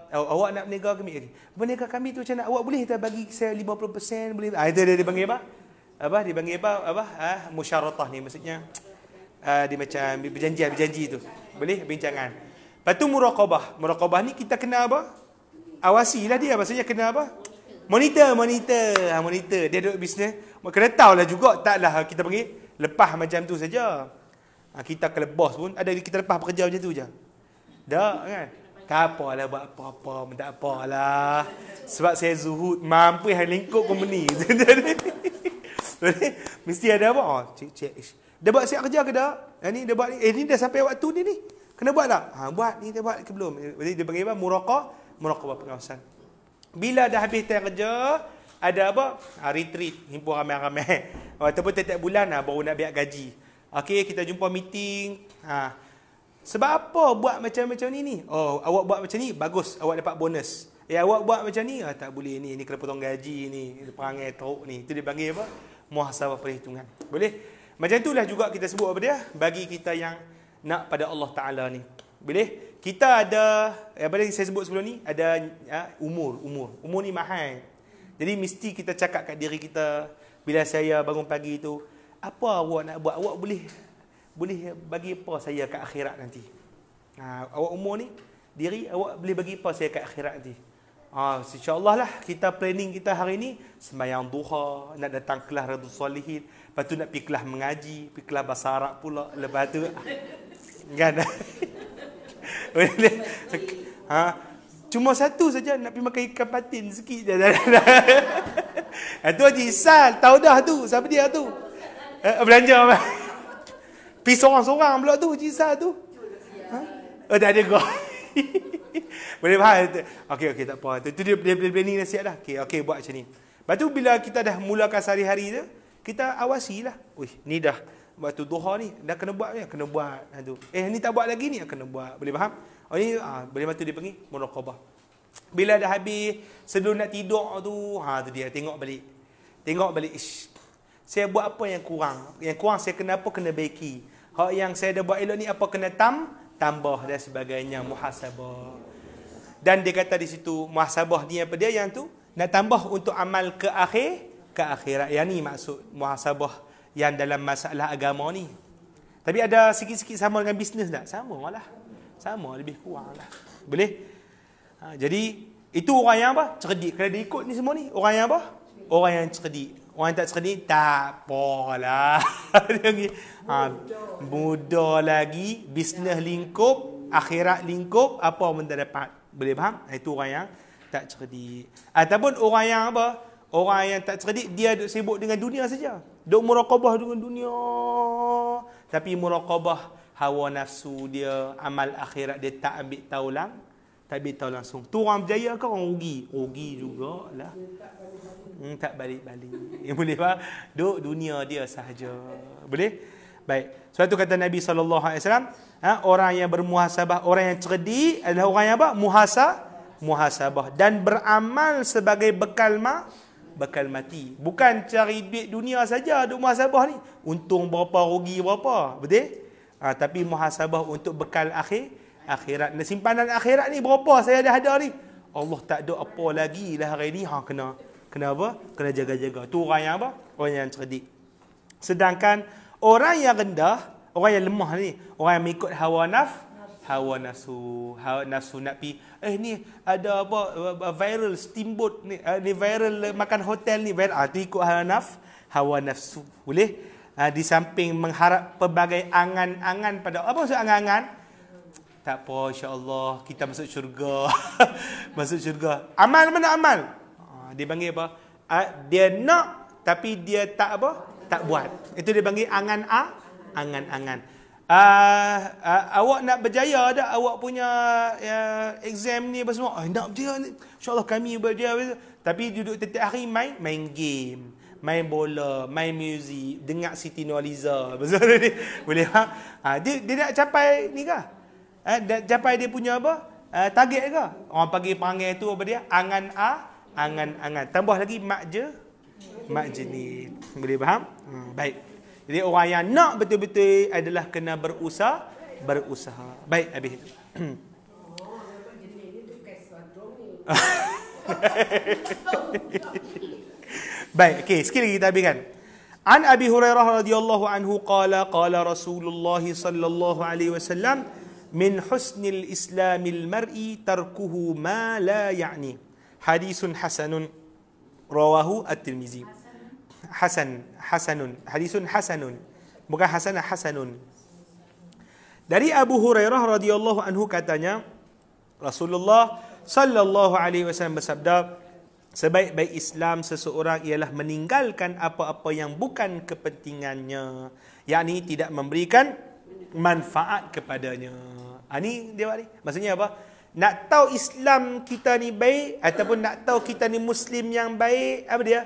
aw, awak nak berniaga kami ni berniaga kami tu macam nak awak boleh tak bagi saya 50% boleh ah, itu dia dipanggil apa apa dipanggil apa apa ah, ha, musyaratah ni maksudnya uh, dia macam berjanji berjanji tu boleh bincangan lepas tu muraqabah muraqabah ni kita kena apa awasilah dia maksudnya kena apa monitor monitor ha, monitor dia duduk bisnes kena tahu lah juga taklah kita panggil lepas macam tu saja. Ha, kita kalau bos pun ada kita lepas pekerja macam tu je. Dak kan? Tak apalah buat apa-apa, tak apalah. Sebab saya zuhud mampu hal lingkup company. Jadi mesti ada apa? Oh, cik cik. Dia buat siap kerja ke dak? Ya ni dia buat ni. Eh ni dah sampai waktu ni ni. Kena buat tak? Ha buat ni dia buat ke belum? Jadi dia panggil apa? Muraqah, muraqabah pengawasan. Bila dah habis tayar kerja, ada apa? Ha, retreat, himpun ramai-ramai. Oh, ataupun tiap-tiap bulan lah baru nak biar gaji. Okey, kita jumpa meeting. Ha. Sebab apa buat macam-macam ni ni? Oh, awak buat macam ni, bagus. Awak dapat bonus. Eh, awak buat macam ni, ah, tak boleh ni. Ini kena potong gaji ni. Perangai teruk ni. Itu dia panggil apa? Muhasabah perhitungan. Boleh? Macam itulah juga kita sebut apa dia? Bagi kita yang nak pada Allah Ta'ala ni. Boleh? Kita ada, apa yang saya sebut sebelum ni? Ada ya, umur. Umur. Umur ni mahal. Jadi mesti kita cakap kat diri kita bila saya bangun pagi itu, apa awak nak buat? Awak boleh boleh bagi apa saya kat akhirat nanti? Ha, awak umur ni, diri awak boleh bagi apa saya kat akhirat nanti? Ha, InsyaAllah lah, kita planning kita hari ni, sembahyang duha, nak datang kelah Radu Salihin, lepas tu nak pergi kelas mengaji, pergi kelas bahasa Arab pula, lepas tu, kan? ha, cuma satu saja nak pergi makan ikan patin sikit je. Itu Haji Isal, tahu dah tu, siapa dia tu? Eh, belanja apa? pergi seorang-seorang pula tu, Haji Isal tu. Ha? Oh, tak ada kau. Boleh faham? Okey, okey, tak apa. Itu dia, dia, beli dia, dia nasihat lah. Okey, okay buat macam ni. Lepas tu bila kita dah mulakan sehari-hari tu, kita awasi lah. Wih, ni dah tu duha ni. Dah kena buat ni, kena buat. Ha, Eh, ni tak buat lagi ni, kena buat. Boleh faham? Oh, ini ha, boleh bantu dia pergi muraqabah. Bila dah habis sebelum nak tidur tu, ha tu dia tengok balik. Tengok balik. Ish. Saya buat apa yang kurang? Yang kurang saya kenapa kena baiki? Hak yang saya dah buat elok ni apa kena tam tambah dan sebagainya muhasabah. Dan dia kata di situ muhasabah ni apa dia yang tu nak tambah untuk amal ke akhir ke akhirat. Yang ni maksud muhasabah yang dalam masalah agama ni. Tapi ada sikit-sikit sama dengan bisnes tak? Sama lah. Sama lebih kurang lah. Boleh? Ha, jadi, itu orang yang apa? Cerdik. Kalau dia ikut ni semua ni, orang yang apa? Orang yang cerdik. Orang yang tak cerdik, tak apa lah. ha, mudah lagi, bisnes lingkup, akhirat lingkup, apa pun tak dapat. Boleh faham? Ha, itu orang yang tak cerdik. Ataupun orang yang apa? Orang yang tak cerdik, dia duk sibuk dengan dunia saja. Duk murakabah dengan dunia. Tapi murakabah, hawa nafsu dia, amal akhirat dia tak ambil tahu lang. Tak ambil tahu langsung. Tu orang berjaya ke orang rugi? Rugi jugalah. Hmm, tak balik-balik. Eh, boleh faham? Duk dunia dia sahaja. Boleh? Baik. Sebab tu kata Nabi SAW, ha, orang yang bermuhasabah, orang yang cerdik adalah orang yang apa? Muhasa, Muhasabah. Dan beramal sebagai bekal ma, bekal mati. Bukan cari duit dunia saja duk muhasabah ni. Untung berapa, rugi berapa. Betul? Ha, tapi muhasabah untuk bekal akhir akhirat. Dan simpanan akhirat ni berapa saya dah ada ni? Allah tak ada apa lagi lah hari ni. Ha, kena kena apa? Kena jaga-jaga. Tu orang yang apa? Orang yang cerdik. Sedangkan orang yang rendah, orang yang lemah ni, orang yang mengikut hawa naf, hawa nafsu, hawa nafsu nak pi. Eh ni ada apa viral steamboat ni, eh, ni viral makan hotel ni viral. Ah, tu ikut hawa naf, hawa nafsu. Boleh? Ah, di samping mengharap pelbagai angan-angan pada apa maksud angan-angan? Tak apa insya-Allah kita masuk syurga. masuk syurga. Amal mana amal? Ah, dia panggil apa? Ah, dia nak tapi dia tak apa? Tak buat. Itu dia panggil angan a angan-angan. Uh, uh, awak nak berjaya tak awak punya uh, exam ni apa semua? Oh, nak berjaya ni. InsyaAllah kami berjaya. Tapi duduk tiap hari main, main game main bola, main muzik, dengar Siti Nualiza. Boleh tak? Ha? Ha, dia, dia nak capai ni ke? Eh, ha, dia, capai dia punya apa? Ha, target ke? Orang pagi panggil tu apa dia? Angan A, angan angan. Tambah lagi mak je. Mak je ni. Boleh faham? Hmm, baik. Jadi orang yang nak betul-betul adalah kena berusaha. Berusaha. Baik, habis itu. Oh, jadi dia tu kes Baik, okey, sekali lagi kita habiskan. An Abi Hurairah radhiyallahu anhu qala qala Rasulullah sallallahu alaihi wasallam min husnil islamil mar'i tarkuhu ma la ya'ni. Hadisun hasanun rawahu at-Tirmizi. Hasan, hasanun, hadisun hasanun. Bukan hasan, hasanun. Dari Abu Hurairah radhiyallahu anhu katanya Rasulullah sallallahu alaihi wasallam bersabda Sebaik-baik Islam seseorang ialah meninggalkan apa-apa yang bukan kepentingannya. Yakni tidak memberikan manfaat kepadanya. Ini ah, dia buat ni. Maksudnya apa? Nak tahu Islam kita ni baik ataupun nak tahu kita ni Muslim yang baik, apa dia?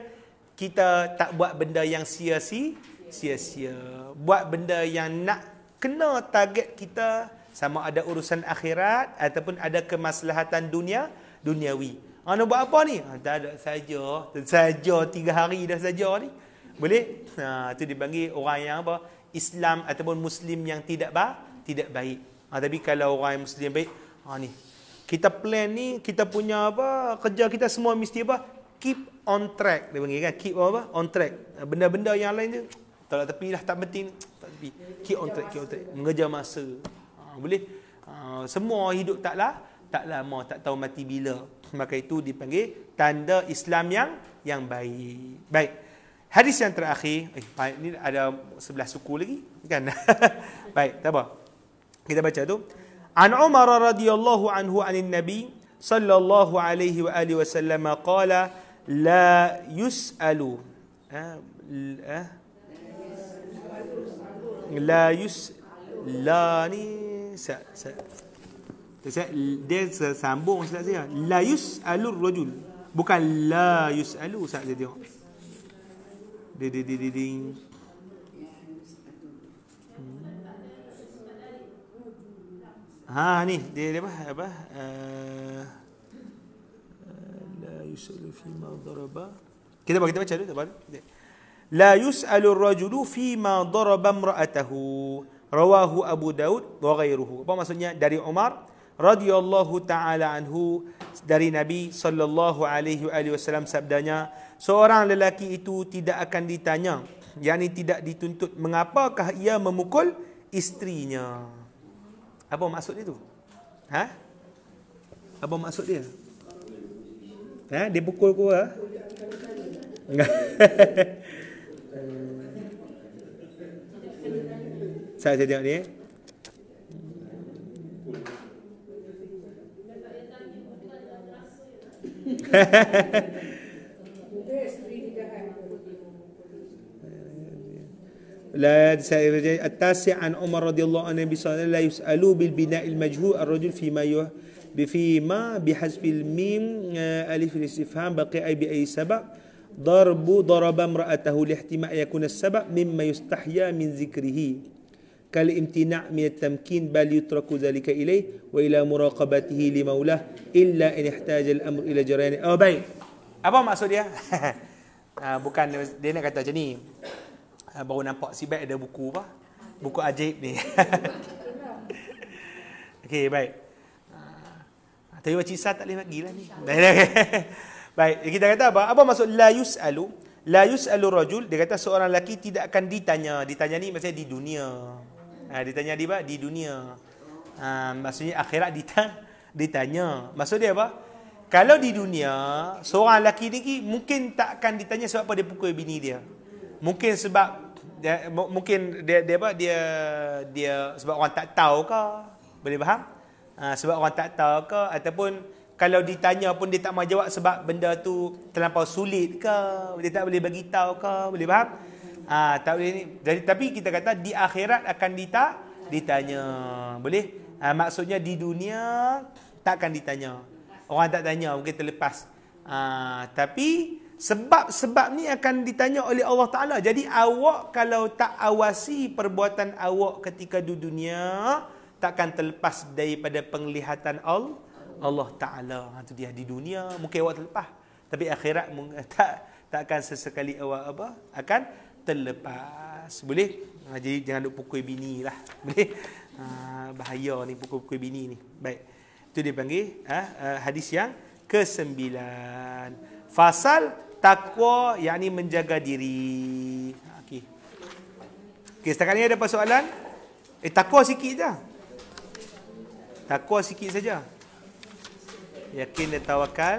Kita tak buat benda yang sia-sia. Sia-sia. Buat benda yang nak kena target kita sama ada urusan akhirat ataupun ada kemaslahatan dunia, duniawi. Ana buat apa ni? Ha, tak ada saja, saja tiga hari dah saja ni. Boleh? Ha, tu dipanggil orang yang apa? Islam ataupun Muslim yang tidak ba tidak baik. Ha, tapi kalau orang yang Muslim baik, ha, ni. Kita plan ni, kita punya apa? Kerja kita semua mesti apa? Keep on track. Dia panggil kan? Keep apa? On track. Ha, benda-benda yang lain je, tak nak tepi lah, tak penting. Tak tepi. Keep on track, keep on track. Mengerja masa. Ha, boleh? Ha, semua hidup taklah, taklah mau tak tahu mati bila maka itu dipanggil tanda Islam yang yang baik. Baik. Hadis yang terakhir, eh, ini ada sebelah suku lagi, kan? baik, tak apa. Kita baca tu. An Umar radhiyallahu anhu anin Nabi sallallahu alaihi wa alihi wasallam qala la yus'alu. Ha? Ha? La, yus la ni dia sambung ustaz saya la yusalur rajul bukan la yusalu ustaz dia tengok dia dia dia dia Ha ni dia, dia apa apa uh, la yusalu fi ma daraba kita bagi kita baca dulu tak la yusalu ar-rajulu fi ma daraba imra'atahu rawahu Abu Daud wa ghayruhu. apa maksudnya dari Umar radhiyallahu taala anhu dari Nabi sallallahu alaihi wasallam sabdanya seorang lelaki itu tidak akan ditanya yakni tidak dituntut mengapakah ia memukul isterinya apa maksud itu? tu ha apa maksud dia ha dia pukul ke ha? saya tengok ni لا التاسع عن عمر رضي الله عنه النبي صلى الله عليه وسلم لا يسألوا بالبناء المجهول الرجل فيما فيما بحذف الميم آه، ألف الاستفهام بقي أي بأي سبب ضرب ضرب امرأته لاحتمال يكون السبب مما يستحيا من ذكره kal imtina' min at-tamkin bal yutraku zalika ilayh wa ila muraqabatihi li maulah illa in ihtaja al-amr ila jarayan aw oh, baik apa maksud dia ah, bukan dia nak kata macam ni ah, baru nampak si baik ada buku apa buku ajaib ni okey baik ah, tapi baca isat tak boleh pergi lah ni. Baik, baik. baik. Kita kata apa? Apa maksud la yus'alu? La yus'alu rajul. Dia kata seorang lelaki tidak akan ditanya. Ditanya ni maksudnya di dunia. Ha, ah, dia tanya dia apa? Di dunia. Ha, maksudnya akhirat dita ditanya. Maksud dia apa? Kalau di dunia, seorang lelaki ni mungkin takkan ditanya sebab apa dia pukul bini dia. Mungkin sebab dia, mungkin dia, dia apa dia dia sebab orang tak tahu ke? Boleh faham? Ha, sebab orang tak tahu ke ataupun kalau ditanya pun dia tak mau jawab sebab benda tu terlalu sulit ke? Dia tak boleh bagi tahu ke? Boleh faham? Ah, ha, tak boleh ni. Jadi tapi kita kata di akhirat akan dita ditanya. Boleh? Ha, maksudnya di dunia tak akan ditanya. Orang tak tanya, mungkin terlepas. Ha, tapi sebab-sebab ni akan ditanya oleh Allah Taala. Jadi awak kalau tak awasi perbuatan awak ketika di dunia, takkan terlepas daripada penglihatan Allah Allah Taala. Itu ah, dia di dunia, mungkin awak terlepas. Tapi akhirat tak tak akan sesekali awak apa? Akan terlepas boleh ha, jadi jangan duk pukul bini lah boleh ha, bahaya ni pukul-pukul bini ni baik itu dia panggil ha, hadis yang kesembilan fasal takwa yakni menjaga diri okey okey setakat ni ada apa soalan eh takwa sikit je takwa sikit saja yakin dan tawakal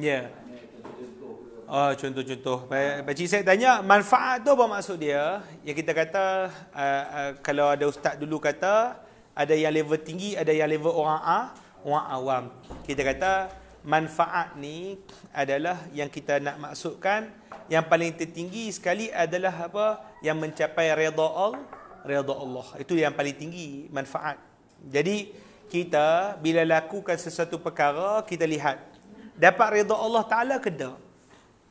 Ya. Yeah. Oh, contoh-contoh. Pakcik saya tanya, manfaat tu apa maksud dia? Ya kita kata, uh, uh, kalau ada ustaz dulu kata, ada yang level tinggi, ada yang level orang A, orang awam. Kita kata, manfaat ni adalah yang kita nak maksudkan, yang paling tertinggi sekali adalah apa? Yang mencapai redha Allah, redha Allah. Itu yang paling tinggi, manfaat. Jadi, kita bila lakukan sesuatu perkara, kita lihat dapat redha Allah Taala ke tak?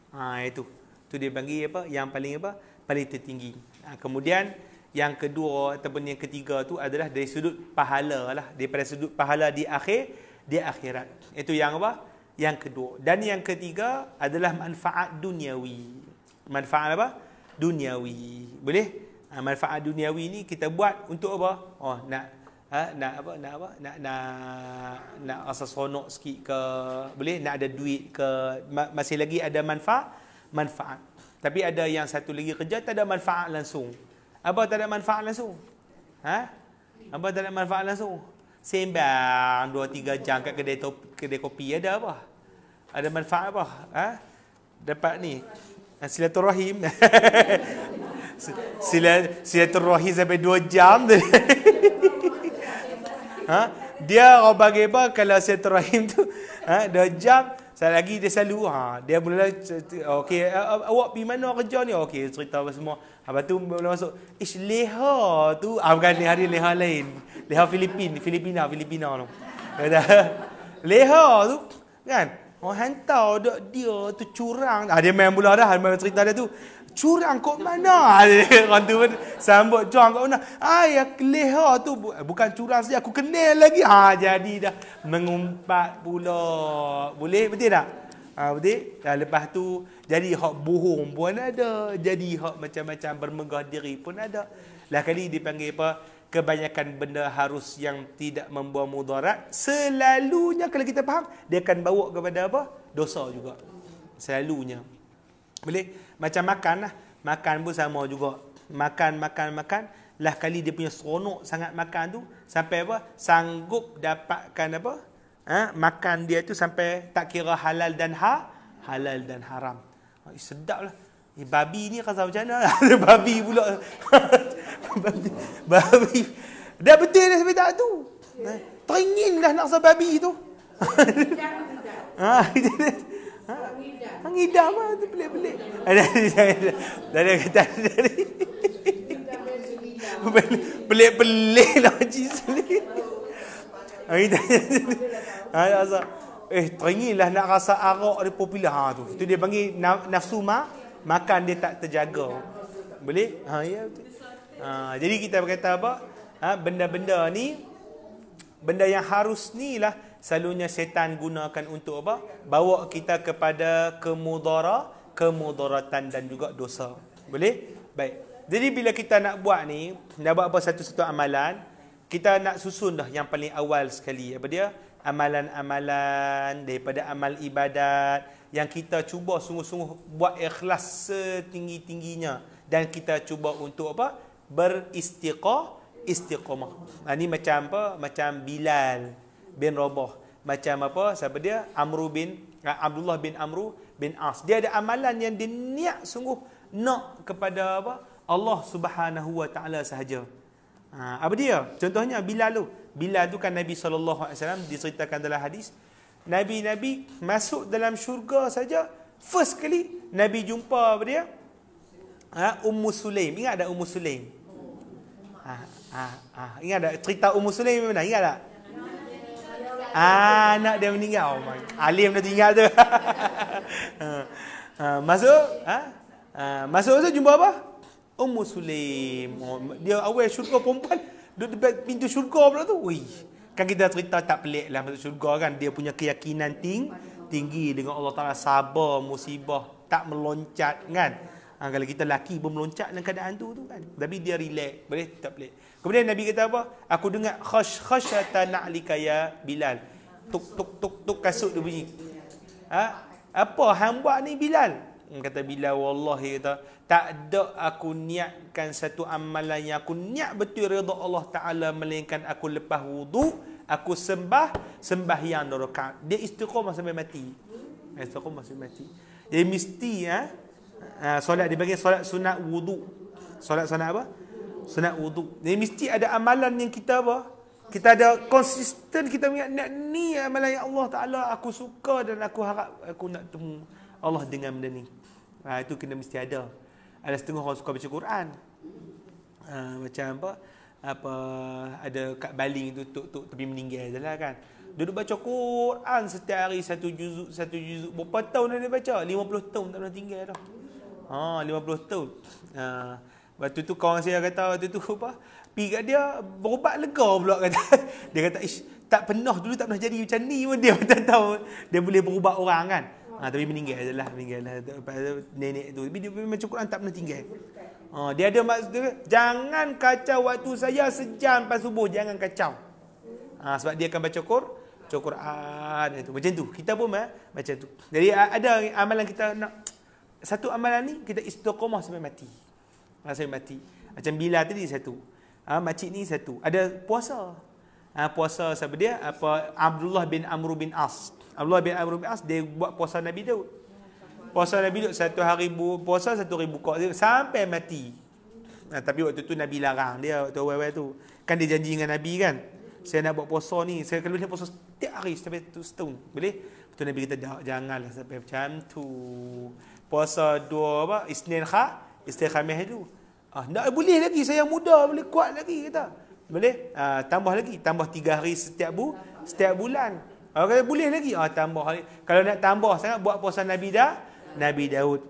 Ha itu. Tu dia panggil apa? Yang paling apa? Paling tertinggi. Ha, kemudian yang kedua ataupun yang ketiga tu adalah dari sudut pahala lah. Daripada sudut pahala di akhir, di akhirat. Itu yang apa? Yang kedua. Dan yang ketiga adalah manfaat duniawi. Manfaat apa? Duniawi. Boleh? Ha, manfaat duniawi ni kita buat untuk apa? Oh, nak ha, nak apa nak apa nak nak nak rasa seronok sikit ke boleh nak ada duit ke Ma, masih lagi ada manfaat manfaat tapi ada yang satu lagi kerja tak ada manfaat langsung apa tak ada manfaat langsung ha apa tak ada manfaat langsung sembang dua tiga jam kat kedai top, kedai kopi ada apa ada manfaat apa ha dapat ni ha, silaturahim silaturahim sampai 2 jam ha? dia orang bagi kalau saya terahim tu ha? dia jam saya lagi dia selalu ha dia mula okey awak pergi mana kerja ni okey cerita apa semua apa tu mula masuk ish leha tu ah bukan leha ni leha lain leha filipin filipina filipina tu kata leha tu kan orang hantar dia tu curang ah dia main pula dah main cerita dia tu curang kot mana? Orang tu pun sambut curang kot mana? Ah, ya leha tu eh, bukan curang saja. Aku kenal lagi. Ha, jadi dah mengumpat pula. Boleh betul tak? Ha, betul? Dan ha, lepas tu, jadi hak bohong pun ada. Jadi hak macam-macam bermegah diri pun ada. Lah kali dipanggil apa? Kebanyakan benda harus yang tidak membuat mudarat. Selalunya kalau kita faham, dia akan bawa kepada apa? Dosa juga. Selalunya. Boleh? Macam makan lah. Makan pun sama juga. Makan, makan, makan. Lah kali dia punya seronok sangat makan tu. Sampai apa? Sanggup dapatkan apa? Ha? Makan dia tu sampai tak kira halal dan ha. Halal dan haram. Oh, sedap lah. Eh, babi ni rasa macam mana? babi pula. babi. babi. Dah betul dah sampai tak tu. Eh, teringin dah nak rasa babi tu. ha? Ha? Mengidam. Mengidam lah, tu Pelik-pelik. Ada, ada, ada, kata dari. Pelik-pelik lah makcik sendiri. Mengidam. Ha, ah, rasa. Eh, teringilah nak rasa arak dia popular. Ha, tu. Itu dia panggil nafsu mak. Makan dia tak terjaga. Boleh? Ha, ya. tu. Ha, jadi kita berkata apa? Ha, benda-benda ni. Benda yang harus ni lah selalunya syaitan gunakan untuk apa? Bawa kita kepada kemudara, kemudaratan dan juga dosa. Boleh? Baik. Jadi bila kita nak buat ni, nak buat apa satu-satu amalan, kita nak susun dah yang paling awal sekali. Apa dia? Amalan-amalan daripada amal ibadat yang kita cuba sungguh-sungguh buat ikhlas setinggi-tingginya dan kita cuba untuk apa? Beristiqah istiqamah. Ini ha, macam apa? Macam Bilal bin Rabah macam apa siapa dia Amru bin ah, Abdullah bin Amru bin As dia ada amalan yang diniat sungguh nak kepada apa Allah Subhanahu wa taala sahaja ha, apa dia contohnya bila tu bila tu kan Nabi saw alaihi wasallam diceritakan dalam hadis Nabi-nabi masuk dalam syurga saja first kali Nabi jumpa apa dia ha, Ummu Sulaim ingat tak Ummu Sulaim ha, ha, ha. ingat ada cerita Ummu Sulaim mana ingat tak anak ah, dia meninggal. Oh my. Alim dah tinggal tu. Ah, ah, masuk? Ha? masuk tu jumpa apa? Um Sulaim. Oh, dia awal syurga perempuan duduk dekat pintu syurga pula tu. Ui. Kan kita cerita tak pelik lah masuk syurga kan. Dia punya keyakinan tinggi, tinggi dengan Allah Ta'ala sabar, musibah, tak meloncat kan. Ha, kalau kita laki pun meloncat dalam keadaan tu tu kan. Tapi dia relax. Boleh? Tak pelik. Kemudian Nabi kata apa? Aku dengar khash khashata na'lika ya Bilal. Tuk tuk tuk tuk kasut dia bunyi. Ha? Apa hamba ni Bilal? Hmm, kata Bilal wallahi kata tak ada aku niatkan satu amalan yang aku niat betul redha Allah Taala melainkan aku lepas wudu aku sembah sembahyang dua rakaat. Dia istiqamah sampai mati. Istiqamah sampai mati. Dia mesti ya ha? solat dibagi solat sunat wudu. Solat sunat apa? sunat wuduk. ni mesti ada amalan yang kita apa? Kita ada konsisten kita ingat nak ni amalan yang Allah Taala aku suka dan aku harap aku nak temu Allah dengan benda ni. Ha, itu kena mesti ada. Ada setengah orang suka baca Quran. Ha, macam apa? apa ada kat baling itu tok tok tepi meninggal jelah kan duduk baca Quran setiap hari satu juzuk satu juzuk berapa tahun dah dia baca 50 tahun tak pernah tinggal dah ha 50 tahun ha, Waktu tu kawan saya kata waktu tu apa? Pi kat dia berubat lega pula kata. Dia kata ish tak pernah dulu tak pernah jadi macam ni pun dia tak tahu dia boleh berubat orang kan. Ha, tapi meninggal je lah, meninggal lah. nenek tu. Tapi dia macam Quran tak pernah tinggal. Ha, dia ada maksud dia, jangan kacau waktu saya sejam pas subuh, jangan kacau. Ha, sebab dia akan baca Quran. Quran itu macam tu. Kita pun eh, macam tu. Jadi ada amalan kita nak satu amalan ni kita istiqomah sampai mati. Masa saya mati. Macam bila tadi satu. Ha, makcik ni satu. Ada puasa. Ha, puasa siapa dia? Apa Abdullah bin Amr bin As. Abdullah bin Amr bin As dia buat puasa Nabi Daud. Puasa Nabi Daud satu hari bu, puasa satu hari buka sampai mati. Ha, tapi waktu tu Nabi larang dia waktu awal-awal tu. Kan dia janji dengan Nabi kan. Saya nak buat puasa ni. Saya kalau nak puasa setiap hari sampai tu setahun. Boleh? Betul Nabi kata janganlah sampai macam tu. Puasa dua apa? Isnin khat istighfar mahdu. Ah, nak boleh lagi saya muda boleh kuat lagi kata. Boleh? Ah, tambah lagi, tambah tiga hari setiap bu, setiap bulan. Ah, kata boleh lagi. Ah, tambah hari. Kalau nak tambah sangat buat puasa Nabi dah, Nabi Daud.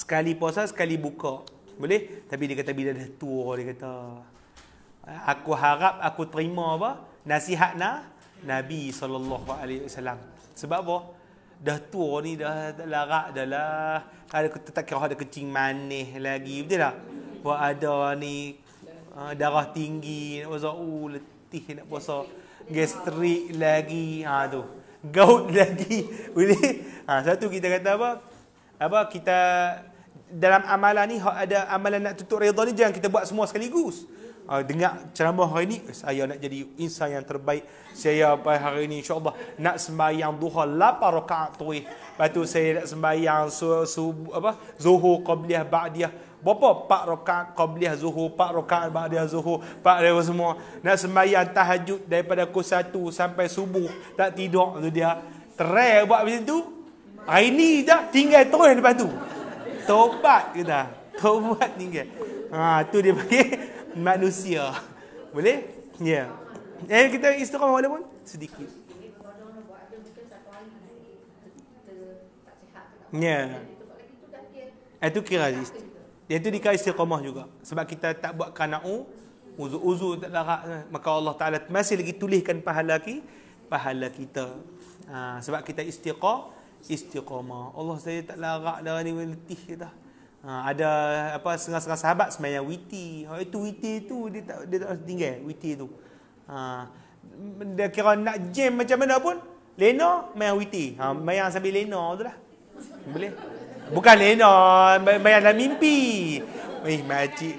Sekali puasa sekali buka. Boleh? Tapi dia kata bila dah tua dia kata aku harap aku terima apa? Nasihat Nabi saw, Sebab apa? dah tua ni dah larak dah lah. Ada tak kira ada kencing manis lagi. Betul tak? Buat ada ni uh, darah tinggi. Nak puasa. Uh, letih nak puasa. Gastrik lagi. Ha tu. Gout lagi. Boleh? ha, satu kita kata apa? Apa kita dalam amalan ni ada amalan nak tutup redha ni jangan kita buat semua sekaligus uh, dengar ceramah hari ini, saya nak jadi insan yang terbaik. Saya hari ini insyaAllah nak sembahyang duha lapar rakaat tu. Eh. Lepas tu saya nak sembahyang su, su, apa, zuhur qabliyah ba'diyah. bapa Pak rakaat qabliyah zuhur, pak rakaat ba'diyah zuhur, pak dia semua. Nak sembahyang tahajud daripada kursus satu sampai subuh. Tak tidur tu dia. Terai buat macam tu. Hari ini dah tinggal terus lepas tu. Tobat kita. Tobat tinggal. Ha, tu dia panggil manusia. Boleh? Ya. Yeah. Eh kita istiqamah walaupun sedikit. Ya. Yeah. Itu kira list. Dia tu dikira istiqamah juga. Sebab kita tak buat kana'u. Uzu-uzu tak larak. Eh. Maka Allah Ta'ala masih lagi tulihkan pahala ki. Pahala kita. Ha, sebab kita istiqamah. Istiqamah. Allah saya tak larak dah ni. Letih dah. Ha, ada apa setengah-setengah sahabat semaya witi. Ha, itu witi tu dia tak dia tak tinggal witi tu. Ha, dia kira nak jam macam mana pun Lena main witi. Ha main sambil Lena tu lah. Boleh. Bukan Lena main dalam mimpi. Eh macik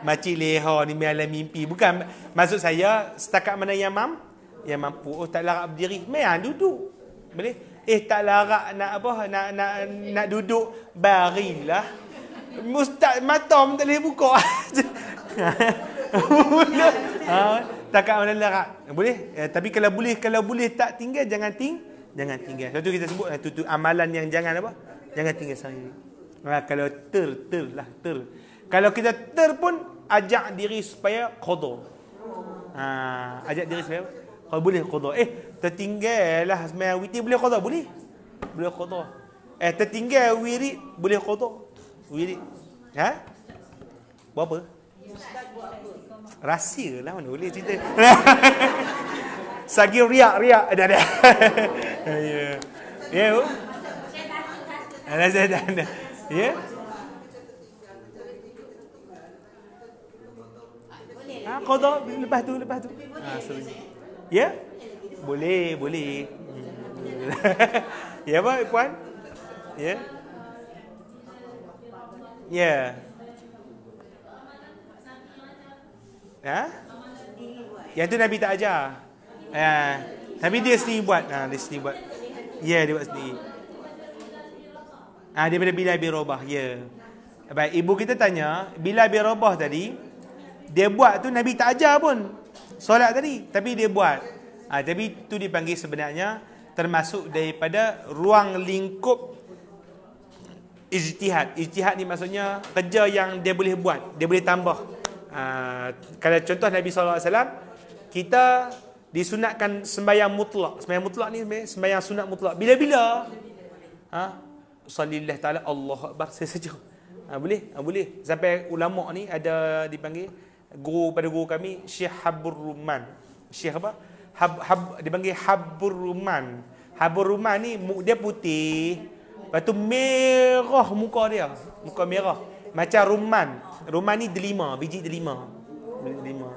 macik leha ni main dalam mimpi. Bukan maksud saya setakat mana yang mam yang mampu oh tak larat berdiri main ha, duduk. Boleh. Eh tak larat nak apa nak nak nak duduk barilah. Ustaz mata pun tak boleh buka. ha, takat mana lah kak. Boleh? Eh, tapi kalau boleh, kalau boleh tak tinggal, jangan ting. Jangan tinggal. Satu kita sebut, itu, eh, itu amalan yang jangan apa? Jangan tinggal sama Ha, kalau ter, ter lah, ter. Kalau kita ter pun, ajak diri supaya kodoh. Ha, ajak diri supaya kalau boleh kodoh. Eh, tertinggal lah semayang witi, boleh kodoh? Boleh? Boleh kodoh. Eh, tertinggal wirid, boleh kodoh? Wirid. Ha? Buat apa? Rahsia lah mana boleh cerita. Sagi riak, riak. Dah, dah. Ya. Ya. Ada saya dah. Ya. Ha, qada lepas tu lepas tu. Ha, sorry. Ya? Boleh, boleh. Hmm. Ya apa puan? Ya. Yeah. Yeah. Ya? Ha? Yeah? Yang tu Nabi tak ajar. Ya. Ha. Yeah. Tapi dia sendiri buat. Ha, dia sendiri buat. Ya, yeah, dia buat sendiri. Ah, ha, daripada bila bin Robah. Ya. Yeah. Baik, ibu kita tanya, bila bin Robah tadi, dia buat tu Nabi tak ajar pun. Solat tadi. Tapi dia buat. Ha, tapi tu dipanggil sebenarnya termasuk daripada ruang lingkup ijtihad. Ijtihad ni maksudnya kerja yang dia boleh buat, dia boleh tambah. Uh, kalau contoh Nabi SAW, kita disunatkan sembahyang mutlak. Sembahyang mutlak ni sembahyang sunat mutlak. Bila-bila? Ha? Salillah ta'ala Allah Akbar saya saja. Ah, ha, boleh? Ha, boleh. Sampai ulama ni ada dipanggil guru pada guru kami Syekh Habur Rumman. Syekh apa? Hab, hab, dipanggil Habur Rumman. Habur Rumman ni dia putih. Lepas tu merah muka dia. Muka merah. Macam Ruman. Ruman ni delima. Biji delima. Delima.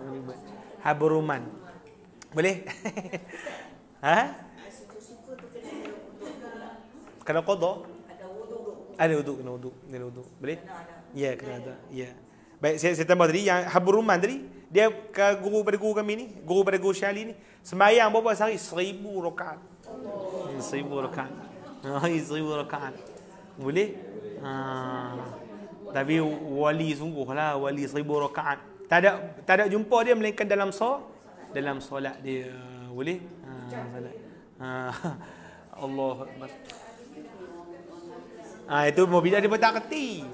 Habur Ruman. Boleh? ha? Kena kodok? Ada wuduk. Kena wuduk. Kena wuduk. Boleh? Ya, kena ada. Ya. Baik, saya, saya tambah tadi. Yang Habur Ruman tadi. Dia ke guru pada guru kami ni. Guru pada guru Syali ni. Semayang berapa sehari? Seribu rokat. Seribu rokat. هاي زيو ركعان ولي tapi wali sungguh lah wali seribu rakaat tak ada tak ada jumpa dia melainkan dalam so dalam solat dia boleh ha, ha, Allah ha, itu mobilnya dia pun tak kerti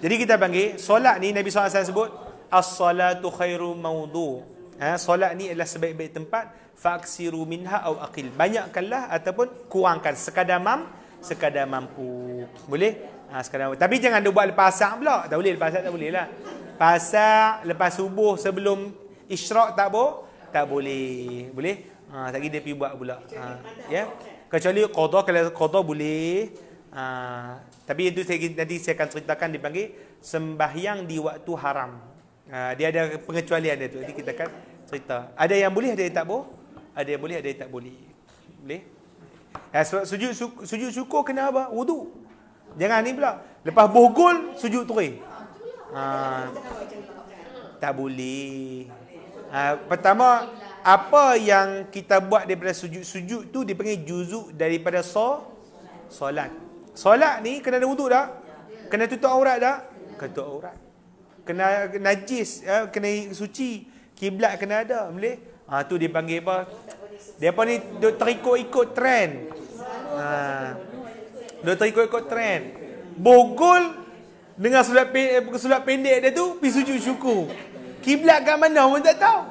jadi kita panggil solat ni Nabi SAW sebut as-salatu khairu maudu ha, solat ni adalah sebaik-baik tempat faksiru minha au aqil banyakkanlah ataupun kurangkan sekadar mam sekadar mampu boleh ha, sekadar mampu. tapi jangan buat lepas asar pula tak boleh lepas asar tak boleh lah pasar lepas subuh sebelum isyrak tak boleh tak boleh boleh ha tadi dia pergi buat pula ha, ya kecuali qada kalau qada boleh ha, tapi itu saya, nanti saya akan ceritakan dipanggil sembahyang di waktu haram ha, dia ada pengecualian dia tu nanti kita akan cerita. Ada yang boleh, ada yang tak boleh. Ada yang boleh, ada yang tak boleh. Boleh? Ya, sebab sujud, su, sujud syukur kena apa? Wudu. Jangan ni pula. Lepas bohgol, sujud turi. Ha, tak boleh. Ha, pertama, apa yang kita buat daripada sujud-sujud tu dipanggil juzuk daripada so, solat. Solat ni kena ada wudu tak? Kena tutup aurat tak? Kena tutup aurat. Kena najis, eh, kena suci kiblat kena ada boleh ha tu dipanggil apa Dia apa ni duk terikut-ikut trend ha duk terikut-ikut trend bogol dengan sudut pendek eh, sudut pendek dia tu pi sujud syukur kiblat kat mana pun tak tahu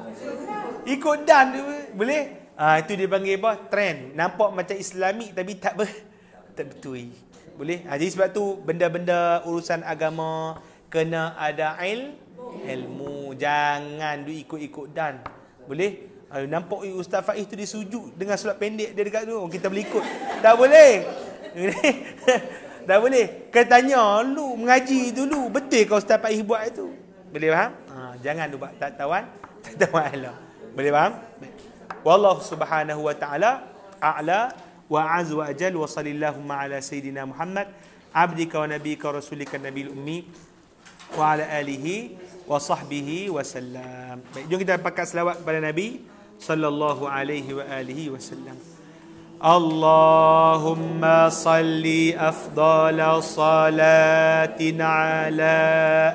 ikut dan boleh ha ah, itu dipanggil apa trend nampak macam islamik tapi tak ber, tak betul boleh ha, jadi sebab tu benda-benda urusan agama kena ada ilmu ilmu jangan duit ikut-ikut dan boleh Ayuh, nampak ustaz Faiz tu dia dengan solat pendek dia dekat tu kita boleh ikut dah boleh Tak boleh kau tanya lu mengaji dulu betul ke ustaz Faiz buat itu boleh faham ha, jangan lu buat tak tawan tak tawan Allah boleh faham wallahu subhanahu wa taala a'la wa az wa ajal wa sallallahu ala sayidina muhammad abdika wa nabika rasulika nabil ummi wa ala alihi wa sahbihi wasallam. Baik, jom kita pakai selawat kepada Nabi sallallahu alaihi wa alihi wasallam. اللهم صل افضل صلاه على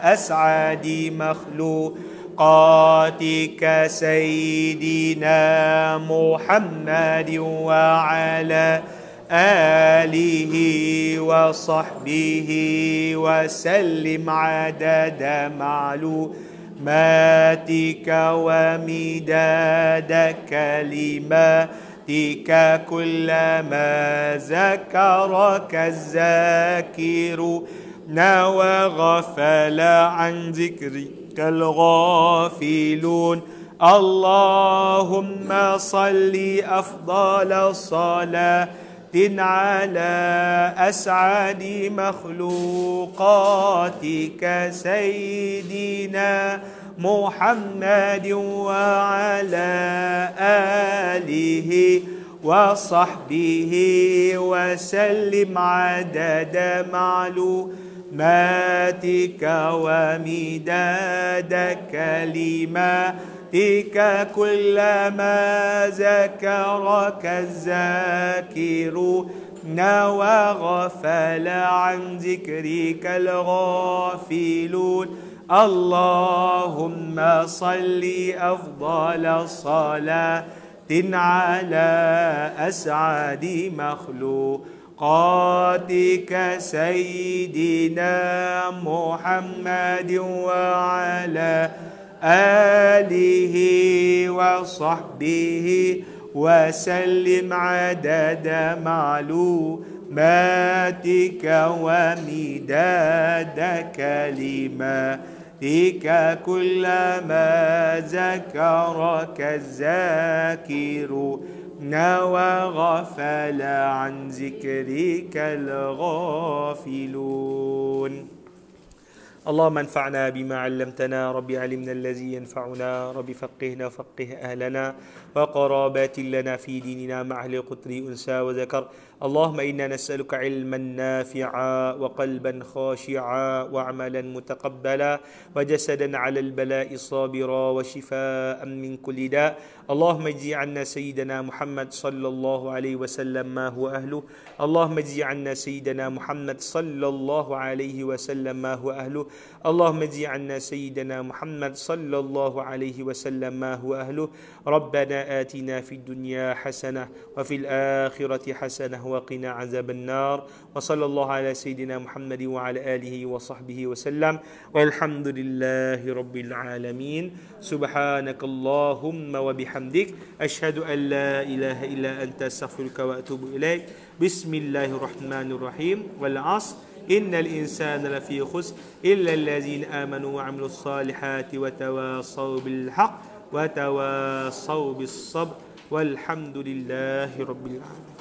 اسعد مخلوقاتك سيدنا محمد وعلى آله وصحبه وسلم عدد معلوماتك ومداد كلماتك كلما ذكرك الذاكر وغفل عن ذكرك الغافلون اللهم صل أفضل صلاة على أسعد مخلوقاتك سيدنا محمد وعلى آله وصحبه وسلم عدد معلوماتك ومداد كلماتك كل كلما ذكرك الذاكرون وغفل عن ذكرك الغافلون اللهم صل أفضل صلاة على أسعد مخلوقاتك سيدنا محمد وعلى آله وصحبه وسلم عدد معلوماتك ومداد كلماتك كلما ذكرك الذاكر وغفل عن ذكرك الغافلون اللهم انفعنا بما علمتنا رب علمنا الذي ينفعنا رب فقهنا فقه أهلنا وقرابات لنا في ديننا مع أهل قطر أنسى وذكر اللهم إنا نسألك علما نافعا وقلبا خاشعا وعملا متقبلا وجسدا على البلاء صابرا وشفاء من كل داء اللهم اجزي عنا سيدنا محمد صلى الله عليه وسلم ما هو أهله اللهم اجزي عنا سيدنا محمد صلى الله عليه وسلم ما هو أهله اللهم اجزي عنا سيدنا محمد صلى الله عليه وسلم ما هو أهله ربنا آتنا في الدنيا حسنة وفي الآخرة حسنة وقنا عذاب النار وصلى الله على سيدنا محمد وعلى آله وصحبه وسلم والحمد لله رب العالمين سبحانك اللهم وبحمدك وبحمدك أشهد أن لا إله إلا أنت أستغفرك وأتوب إليك بسم الله الرحمن الرحيم والعصر إن الإنسان لفي خسر إلا الذين آمنوا وعملوا الصالحات وتواصوا بالحق وتواصوا بالصبر والحمد لله رب العالمين